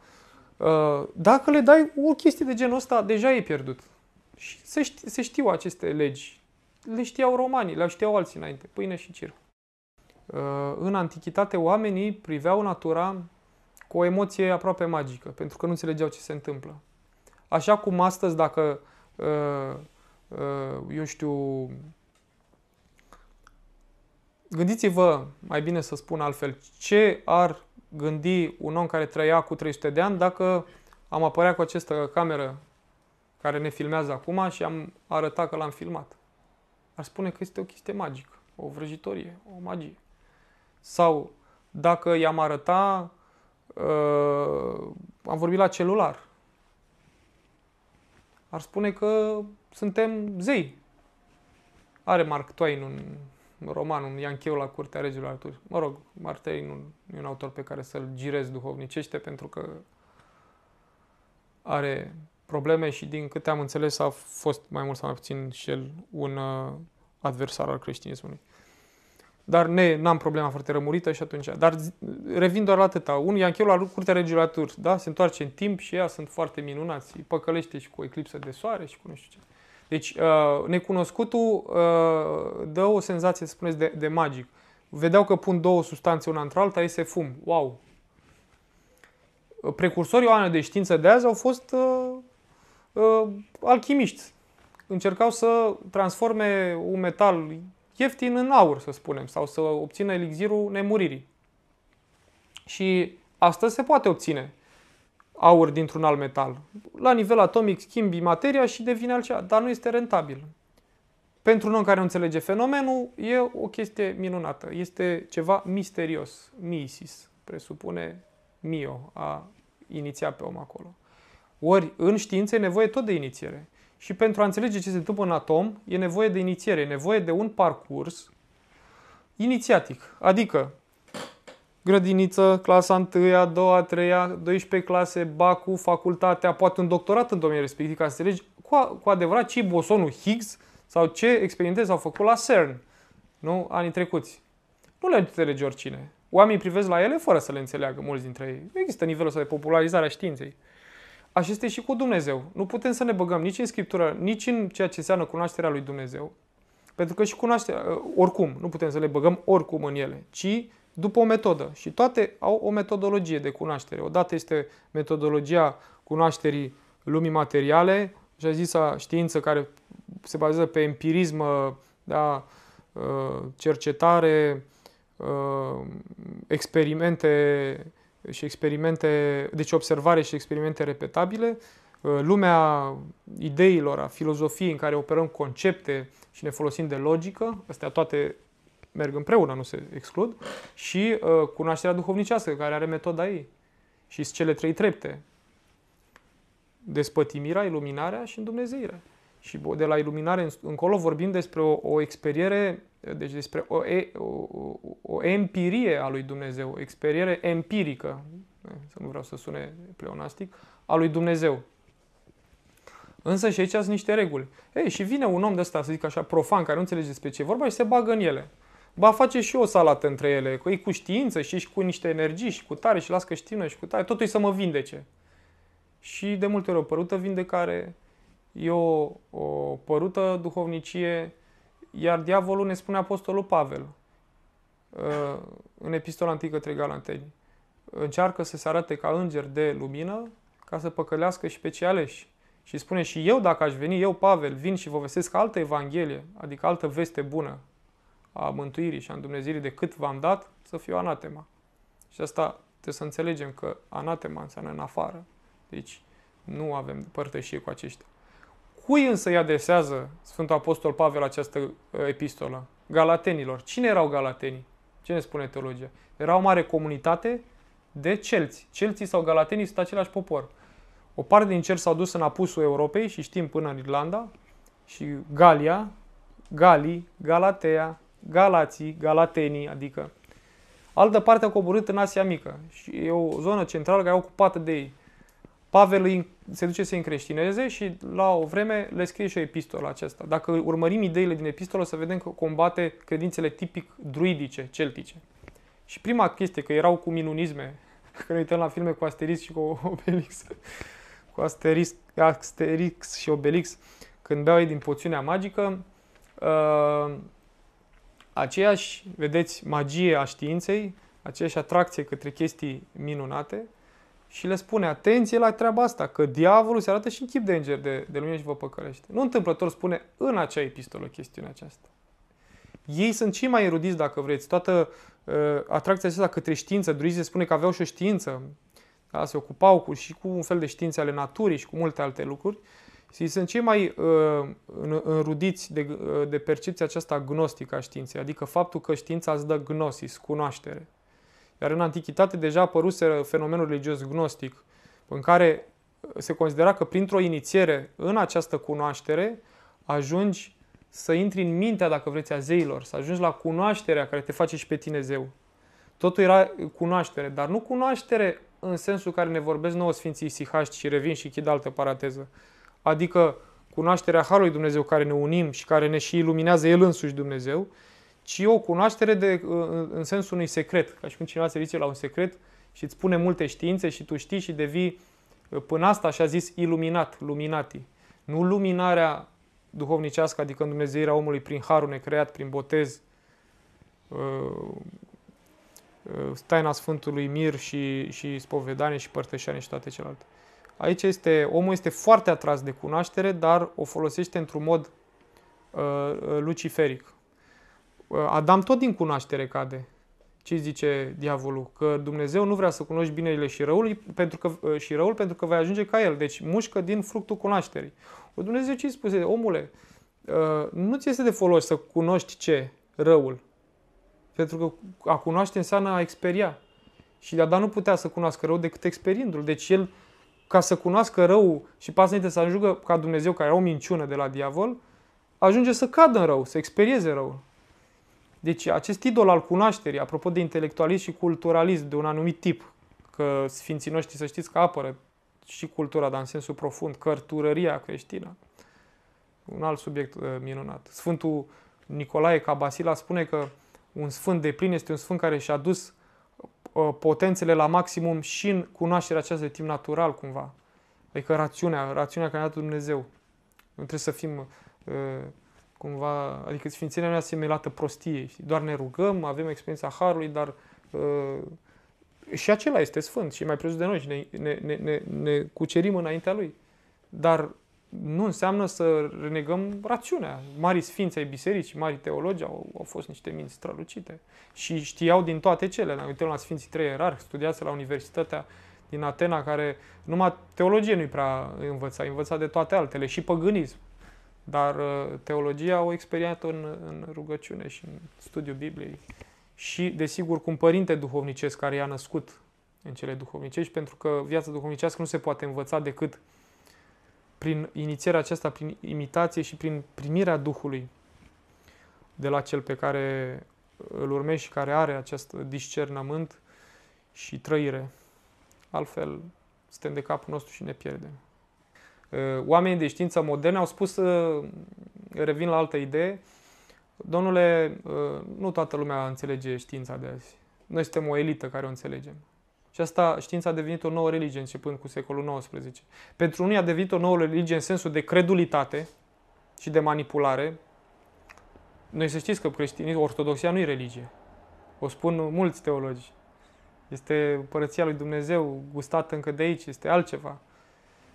Uh, dacă le dai o chestie de genul ăsta, deja e pierdut. Și se, știu, se știu aceste legi. Le știau romanii, le știau alții înainte, pâine și cir. Uh, în antichitate, oamenii priveau natura cu o emoție aproape magică, pentru că nu înțelegeau ce se întâmplă. Așa cum astăzi, dacă, eu știu, Gândiți-vă, mai bine să spun altfel, ce ar gândi un om care trăia cu 300 de ani dacă am apărea cu această cameră care ne filmează acum și am arătat că l-am filmat. Ar spune că este o chestie magică, o vrăjitorie, o magie. Sau dacă i-am arăta, uh, am vorbit la celular, ar spune că suntem zei. Are Mark Twain un romanul Iancheu la curtea regelui Artur. Mă rog, martei nu e un autor pe care să-l girez duhovnicește pentru că are probleme și din câte am înțeles a fost mai mult sau mai puțin și el un uh, adversar al creștinismului. Dar ne, n-am problema foarte rămurită și atunci. Dar revin doar la atâta. Un Iancheu la curtea regiului Artur, da? Se întoarce în timp și ea sunt foarte minunați. Îi păcălește și cu o eclipsă de soare și cu nu știu ce. Deci, uh, necunoscutul uh, dă o senzație, să spuneți, de, de magic. Vedeau că pun două substanțe una între alta, iese fum. Wow! Precursorii oamenilor de știință de azi au fost uh, uh, alchimiști. Încercau să transforme un metal ieftin în aur, să spunem, sau să obțină elixirul nemuririi. Și asta se poate obține aur dintr-un alt metal. La nivel atomic schimbi materia și devine altceva, dar nu este rentabil. Pentru un om care nu înțelege fenomenul, e o chestie minunată. Este ceva misterios. Miisis presupune mio, a iniția pe om acolo. Ori în știință e nevoie tot de inițiere. Și pentru a înțelege ce se întâmplă în atom, e nevoie de inițiere, e nevoie de un parcurs inițiatic. Adică, grădiniță, clasa 1, a 2, a 3, 12 clase, bacul, facultatea, poate un doctorat în domeniul respectiv, ca să înțelegi cu, cu adevărat ce bosonul Higgs sau ce experimente s-au făcut la CERN, nu? Anii trecuți. Nu le înțelege oricine. Oamenii privesc la ele fără să le înțeleagă, mulți dintre ei. Nu există nivelul ăsta de popularizare a științei. Așa este și cu Dumnezeu. Nu putem să ne băgăm nici în Scriptură, nici în ceea ce înseamnă cunoașterea lui Dumnezeu. Pentru că și cunoașterea, ă, oricum, nu putem să le băgăm oricum în ele, ci după o metodă și toate au o metodologie de cunoaștere. Odată este metodologia cunoașterii lumii materiale, și-a zis știință care se bazează pe empirism, da, ă, cercetare, ă, experimente și experimente, deci observare și experimente repetabile, ă, lumea ideilor, a filozofiei în care operăm concepte și ne folosim de logică, astea toate merg împreună, nu se exclud, și uh, cunoașterea duhovnicească, care are metoda ei. Și cele trei trepte. Despătimirea, iluminarea și îndumnezeirea. Și de la iluminare încolo vorbim despre o, o experiere, deci despre o, o, o empirie a lui Dumnezeu, o experiere empirică, să nu vreau să sune pleonastic, a lui Dumnezeu. Însă și aici sunt niște reguli. Ei, și vine un om de ăsta, să zic așa, profan, care nu înțelege despre ce vorba și se bagă în ele. Ba face și o salată între ele, cu e cu știință și, cu niște energii și cu tare și las că ștină și cu tare, totul e să mă vindece. Și de multe ori o părută vindecare, e o, o părută duhovnicie, iar diavolul ne spune Apostolul Pavel uh, în epistola antică către galanteni, Încearcă să se arate ca înger de lumină ca să păcălească și pe cei aleși. Și spune și eu, dacă aș veni, eu, Pavel, vin și vă vestesc altă evanghelie, adică altă veste bună, a mântuirii și a îndumnezirii decât v-am dat, să fiu anatema. Și asta trebuie să înțelegem că anatema înseamnă în afară. Deci nu avem părtășie cu aceștia. Cui însă îi adresează Sfântul Apostol Pavel această uh, epistolă? Galatenilor. Cine erau galatenii? Ce ne spune teologia? Era o mare comunitate de celți. Celții sau galatenii sunt același popor. O parte din cer s-au dus în apusul Europei și știm până în Irlanda și Galia, Galii, Galatea, Galații, Galatenii, adică. Altă parte a coborât în Asia Mică și e o zonă centrală care e ocupată de ei. Pavel se duce să-i încreștineze și la o vreme le scrie și o epistolă aceasta. Dacă urmărim ideile din epistolă, să vedem că combate credințele tipic druidice, celtice. Și prima chestie, că erau cu minunisme, că ne uităm la filme cu Asterix și cu Obelix, cu Asterix, Asterix și Obelix, când beau ei din poțiunea magică, uh, aceeași, vedeți, magie a științei, aceeași atracție către chestii minunate și le spune, atenție la treaba asta, că diavolul se arată și în chip de înger de, de lumină și vă păcălește. Nu întâmplător spune în acea epistolă chestiunea aceasta. Ei sunt cei mai erudiți, dacă vreți. Toată uh, atracția aceasta către știință, Druizi spune că aveau și o știință, da? se ocupau cu, și cu un fel de științe ale naturii și cu multe alte lucruri. Uh, și sunt cei mai uh, înrudiți de, uh, de percepția aceasta gnostică a științei, adică faptul că știința îți dă gnosis, cunoaștere. Iar în antichitate deja apăruse fenomenul religios gnostic, în care se considera că printr-o inițiere în această cunoaștere ajungi să intri în mintea, dacă vreți, a zeilor, să ajungi la cunoașterea care te face și pe tine zeu. Totul era cunoaștere, dar nu cunoaștere în sensul care ne vorbesc nouă Sfinții Sihaști și revin și chid altă parateză adică cunoașterea Harului Dumnezeu care ne unim și care ne și iluminează El însuși Dumnezeu, ci o cunoaștere de, în sensul unui secret, ca și când cineva se zice la un secret și îți spune multe științe și tu știi și devii ă, până asta așa zis iluminat, luminati. Nu luminarea duhovnicească, adică Dumnezeirea omului prin harul necreat, prin botez, ă, ă, taina Sfântului Mir și, și spovedanie și părtășanie și toate celelalte. Aici este, omul este foarte atras de cunoaștere, dar o folosește într-un mod uh, luciferic. Uh, Adam tot din cunoaștere cade. Ce zice diavolul? Că Dumnezeu nu vrea să cunoști binele și răul, pentru că, uh, și răul pentru că vei ajunge ca el. Deci mușcă din fructul cunoașterii. O Dumnezeu ce spuse? Omule, uh, nu ți este de folos să cunoști ce? Răul. Pentru că a cunoaște înseamnă a experia. Și Adam nu putea să cunoască rău decât experiindu-l. Deci el ca să cunoască rău și înainte să ajungă ca Dumnezeu, care era o minciună de la diavol, ajunge să cadă în rău, să experieze rău. Deci acest idol al cunoașterii, apropo de intelectualism și culturalism de un anumit tip, că sfinții noștri să știți că apără și cultura, dar în sensul profund, cărturăria creștină, un alt subiect uh, minunat. Sfântul Nicolae Cabasila spune că un sfânt de plin este un sfânt care și-a dus Uh, potențele la maximum și în cunoașterea aceasta de timp natural, cumva. Adică rațiunea, rațiunea care ne-a dat Dumnezeu. Nu trebuie să fim uh, cumva, adică sfințenia nu e asimilată prostie, doar ne rugăm, avem experiența Harului, dar uh, și acela este sfânt și mai presus de noi și ne, ne, ne, ne, ne cucerim înaintea lui. Dar nu înseamnă să renegăm rațiunea. Marii sfinți ai bisericii, mari teologi au, au fost niște minți strălucite și știau din toate cele. Ne uităm la Sfinții Trei Erarhi, studiați la Universitatea din Atena, care numai teologie nu-i prea învăța, învăța de toate altele și păgânism. Dar uh, teologia o experiat în, în rugăciune și în studiul Bibliei. Și, desigur, cu un părinte duhovnicesc care i-a născut în cele duhovnicești, pentru că viața duhovnicească nu se poate învăța decât uh, prin inițierea aceasta, prin imitație și prin primirea Duhului de la cel pe care îl urmești și care are acest discernământ și trăire. Altfel, suntem de capul nostru și ne pierdem. Uh, oamenii de știință moderne au spus, uh, revin la altă idee, domnule, uh, nu toată lumea înțelege știința de azi. Noi suntem o elită care o înțelegem. Și asta știința a devenit o nouă religie începând cu secolul XIX. Pentru unii a devenit o nouă religie în sensul de credulitate și de manipulare. Noi să știți că creștinismul, ortodoxia nu e religie. O spun mulți teologi. Este părăția lui Dumnezeu, gustată încă de aici, este altceva.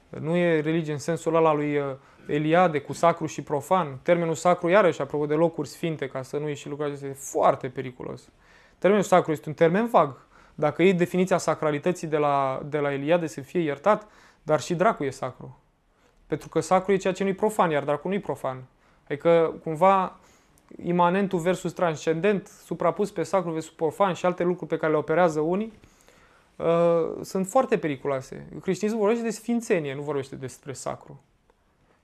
Nu e religie în sensul ăla lui uh, Eliade, cu sacru și profan. Termenul sacru, iarăși, apropo de locuri sfinte, ca să nu ieși lucrurile acesta, este foarte periculos. Termenul sacru este un termen vag. Dacă iei definiția sacralității de la, de la Eliade să fie iertat, dar și dracu e sacru. Pentru că sacru e ceea ce nu-i profan, iar dracu nu-i profan. Adică, cumva, imanentul versus transcendent, suprapus pe sacru versus profan și alte lucruri pe care le operează unii, uh, sunt foarte periculoase. Creștinismul vorbește de sfințenie, nu vorbește despre sacru.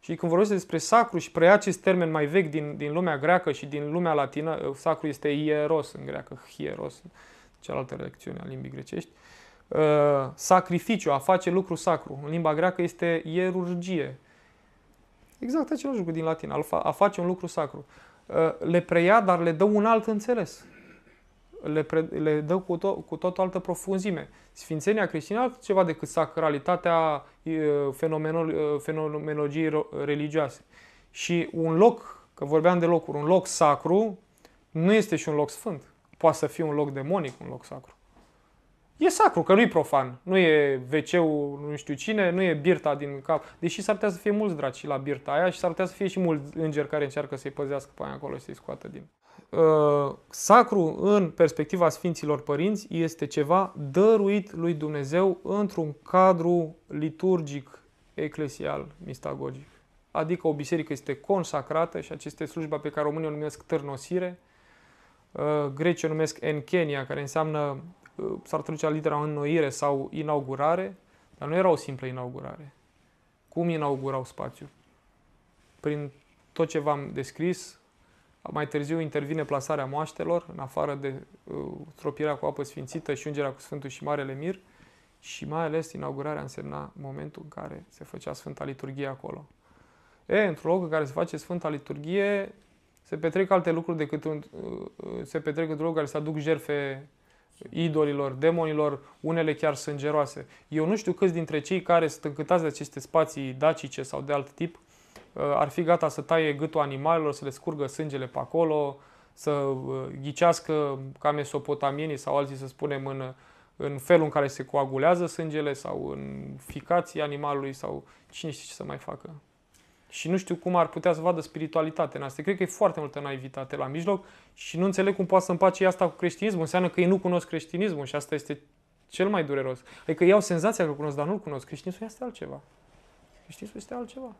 Și când vorbește despre sacru și preia acest termen mai vechi din, din lumea greacă și din lumea latină, ă, sacru este hieros în greacă, hieros, cealaltă lecțiune a limbii grecești, uh, sacrificiu, a face lucru sacru, în limba greacă este ierurgie. Exact același lucru din latin. a face un lucru sacru. Uh, le preia, dar le dă un alt înțeles. Le, pre, le dă cu, to- cu tot o altă profunzime. Sfințenia creștină altceva decât sacralitatea uh, fenomenol, fenomenologiei religioase. Și un loc, că vorbeam de locuri, un loc sacru nu este și un loc sfânt poate să fie un loc demonic, un loc sacru. E sacru, că nu e profan. Nu e wc nu știu cine, nu e birta din cap. Deși s-ar putea să fie mulți draci la birta aia și s-ar putea să fie și mulți îngeri care încearcă să-i păzească pe aia acolo și să-i scoată din... Uh, sacru, în perspectiva Sfinților Părinți, este ceva dăruit lui Dumnezeu într-un cadru liturgic, eclesial, mistagogic. Adică o biserică este consacrată și aceste slujba pe care românii o numesc târnosire, Uh, Grecii o numesc Enkenia, care înseamnă, uh, s-ar traduce la litera înnoire sau inaugurare, dar nu era o simplă inaugurare. Cum inaugurau spațiul? Prin tot ce v-am descris, mai târziu intervine plasarea moaștelor, în afară de uh, stropirea cu apă sfințită și ungerea cu Sfântul și Marele Mir, și mai ales inaugurarea însemna momentul în care se făcea Sfânta Liturghie acolo. E, într-un loc în care se face Sfânta Liturghie, se petrec alte lucruri decât un, uh, se petrec într-un loc care se aduc jerfe idolilor, demonilor, unele chiar sângeroase. Eu nu știu câți dintre cei care sunt încântați de aceste spații dacice sau de alt tip uh, ar fi gata să taie gâtul animalelor, să le scurgă sângele pe acolo, să uh, ghicească ca mesopotamienii sau alții, să spunem, în, în felul în care se coagulează sângele sau în ficații animalului sau cine știe ce să mai facă și nu știu cum ar putea să vadă spiritualitate în asta. Cred că e foarte multă naivitate la mijloc și nu înțeleg cum poate să împace asta cu creștinismul. Înseamnă că ei nu cunosc creștinismul și asta este cel mai dureros. Adică ei au senzația că îl cunosc, dar nu-l cunosc. Creștinismul este altceva. Creștinismul este altceva.